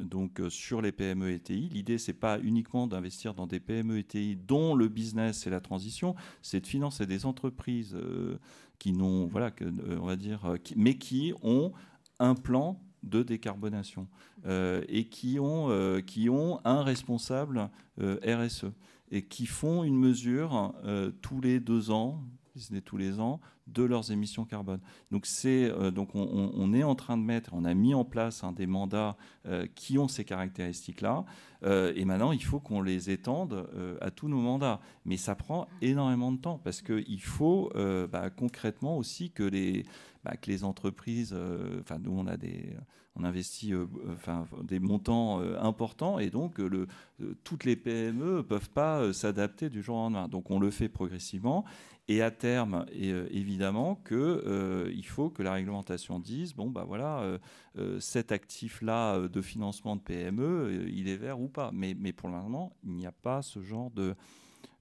donc euh, sur les PME et TI. L'idée, c'est pas uniquement d'investir dans des PME et TI dont le business et la transition, c'est de financer des entreprises euh, qui n'ont, voilà, que, on va dire, mais qui ont un plan de décarbonation et qui ont, qui ont un responsable RSE et qui font une mesure tous les deux ans, si ce n'est tous les ans, de leurs émissions carbone. Donc, c'est, euh, donc on, est en train de mettre, on a mis en place des mandats euh, qui ont ces caractéristiques-là. Euh, et maintenant, il faut qu'on les étende à tous nos mandats. Mais ça prend énormément de temps parce qu'il faut bah, concrètement aussi que les, bah, que les entreprises, enfin nous on a des on investit euh, des montants euh, importants et donc euh, toutes les PME ne peuvent pas s'adapter du jour au lendemain. Donc on le fait progressivement et à terme, et, évidemment, il faut que la réglementation dise, bon ben bah, voilà, cet actif-là de financement de PME, il est vert ou pas. Mais, mais pour le moment, il n'y a pas ce genre de...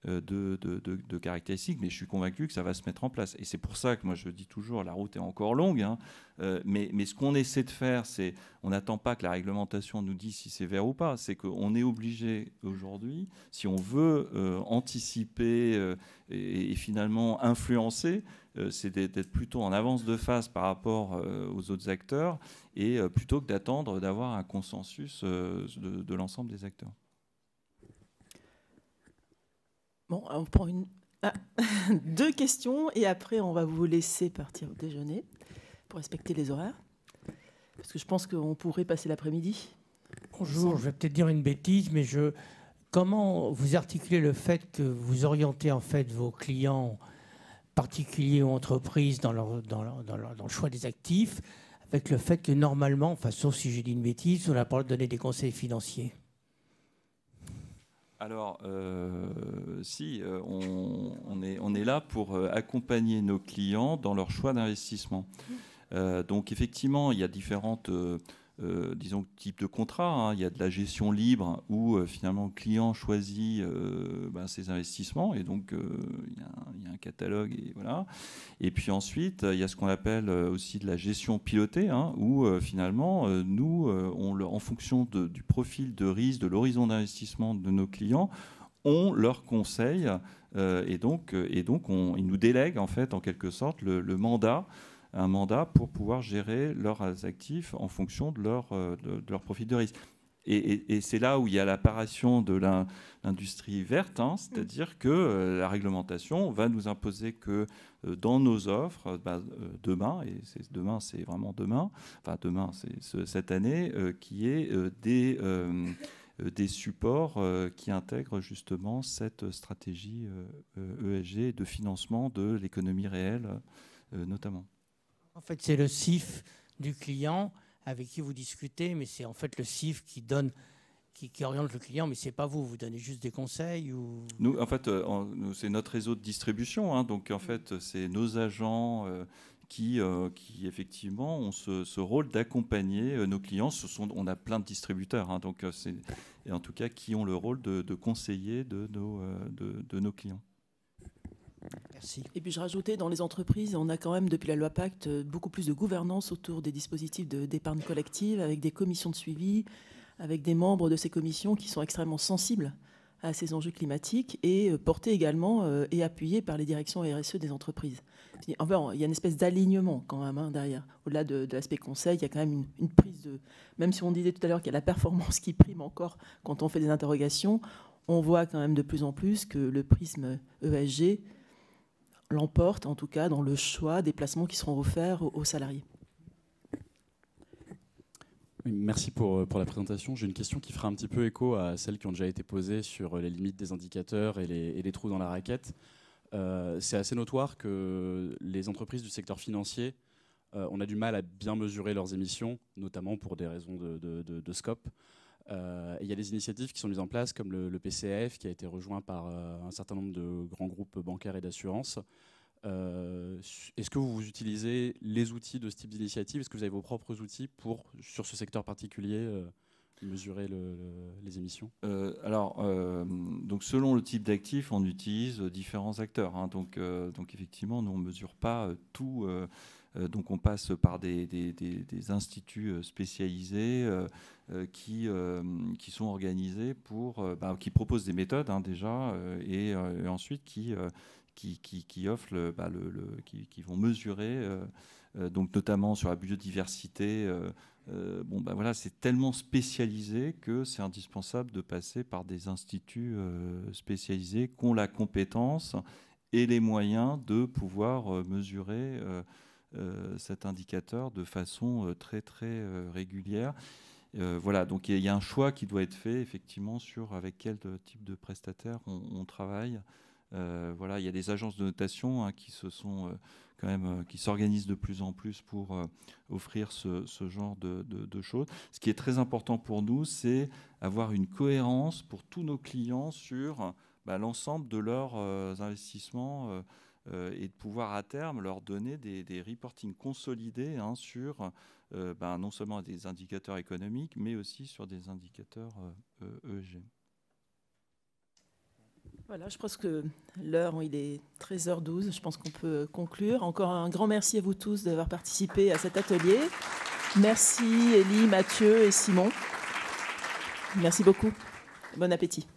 Euh, de, caractéristiques, mais je suis convaincu que ça va se mettre en place. Et c'est pour ça que moi je dis toujours, la route est encore longue, hein. euh, mais, ce qu'on essaie de faire, c'est, on n'attend pas que la réglementation nous dise si c'est vert ou pas, c'est qu'on est obligé aujourd'hui, si on veut euh, anticiper et, finalement influencer, c'est d'être plutôt en avance de phase par rapport aux autres acteurs, et plutôt que d'attendre d'avoir un consensus de l'ensemble des acteurs.
Bon, on prend une... Ah, *laughs* deux questions et après on va vous laisser partir au déjeuner pour respecter les horaires. Parce que je pense qu'on pourrait passer l'après-midi.
Bonjour, je vais peut-être dire une bêtise, mais je... comment vous articulez le fait que vous orientez en fait vos clients particuliers ou entreprises dans, leur, dans, le choix des actifs avec le fait que normalement, enfin, sauf si j'ai dit une bêtise, on n'a pas le droit de donner des conseils financiers
alors, euh, si, euh, on, est, on, est, là pour euh, accompagner nos clients dans leur choix d'investissement. donc, effectivement, il y a différentes euh, disons, type de contrat. Hein. Il y a de la gestion libre où euh, finalement le client choisit euh, ben, ses investissements et donc il y, a un, catalogue et voilà. Et puis ensuite, il y a ce qu'on appelle aussi de la gestion pilotée hein, où finalement nous, on en fonction du profil de risque, de l'horizon d'investissement de nos clients, on leur conseille et donc, et donc on, ils nous délèguent en fait en quelque sorte le mandat un mandat pour pouvoir gérer leurs actifs en fonction de leur, euh, de, de de risque. Et, c'est là où il y a l'apparition de l'industrie verte, hein, c'est-à-dire que euh, la réglementation va nous imposer que euh, dans nos offres, bah, demain, et demain c'est vraiment demain, enfin demain c'est cette année, qu'il y ait des, des supports qui intègrent justement cette stratégie ESG e de financement de l'économie réelle notamment.
En fait, c'est le CIF du client avec qui vous discutez, mais c'est en fait le CIF qui donne qui, oriente le client, mais c'est pas vous, vous donnez juste des conseils ou...
Nous, en fait, euh, c'est notre réseau de distribution, hein. donc en mm. fait, c'est nos agents euh, qui, euh, qui, effectivement, ont ce, rôle d'accompagner nos clients. Ce sont, on a plein de distributeurs, hein, donc c'est, en tout cas, qui ont le rôle de, conseiller de nos, de nos clients.
Merci. Et puis je rajoutais, dans les entreprises, on a quand même, depuis la loi Pacte, euh, beaucoup plus de gouvernance autour des dispositifs d'épargne collective, avec des commissions de suivi, avec des membres de ces commissions qui sont extrêmement sensibles à ces enjeux climatiques et euh, portés également euh, et appuyés par les directions RSE des entreprises. Enfin, il y a une espèce d'alignement quand même hein, derrière. Au-delà de, l'aspect conseil, il y a quand même une, une, prise de... Même si on disait tout à l'heure qu'il y a la performance qui prime encore quand on fait des interrogations, on voit quand même de plus en plus que le prisme ESG l'emporte, en tout cas, dans le choix des placements qui seront offerts aux, salariés.
Merci pour, euh, pour, la présentation. J'ai une question qui fera un petit peu écho à celles qui ont déjà été posées sur euh, les limites des indicateurs et les, les trous dans la raquette. Euh, c'est assez notoire que les entreprises du secteur financier, on a du mal à bien mesurer leurs émissions, notamment pour des raisons de, de, de scope. Euh, il y a des initiatives qui sont mises en place, comme le, PCF, qui a été rejoint par euh, un certain nombre de grands groupes bancaires et d'assurances. Euh, est-ce que vous utilisez les outils de ce type d'initiative Est-ce que vous avez vos propres outils pour, sur ce secteur particulier, mesurer les émissions
Alors, donc selon le type d'actif, on utilise différents acteurs. Hein. donc, donc effectivement, nous, on ne mesure pas tout. donc on passe par des, des instituts spécialisés euh, euh, qui, sont organisés pour, euh, bah, qui proposent des méthodes hein, déjà, et, ensuite qui, qui, offrent bah, qui, vont mesurer, donc notamment sur la biodiversité. bon, bah, voilà, c'est tellement spécialisé que c'est indispensable de passer par des instituts spécialisés qui ont la compétence et les moyens de pouvoir mesurer cet indicateur de façon très très régulière. Euh, voilà, donc il y, a un choix qui doit être fait effectivement sur avec quel type de prestataire on, travaille. Euh, voilà, il y a des agences de notation hein, qui se sont euh, quand même qui s'organisent de plus en plus pour offrir ce, genre de, choses. Ce qui est très important pour nous, c'est avoir une cohérence pour tous nos clients sur bah, l'ensemble de leurs investissements. et de pouvoir à terme leur donner des, des reportings consolidés hein, sur euh, ben, non seulement à des indicateurs économiques, mais aussi sur des indicateurs EEG. Euh,
voilà, je pense que l'heure, il est 13h12, je pense qu'on peut conclure. Encore un grand merci à vous tous d'avoir participé à cet atelier. Merci Elie, Mathieu et Simon. Merci beaucoup. Bon appétit.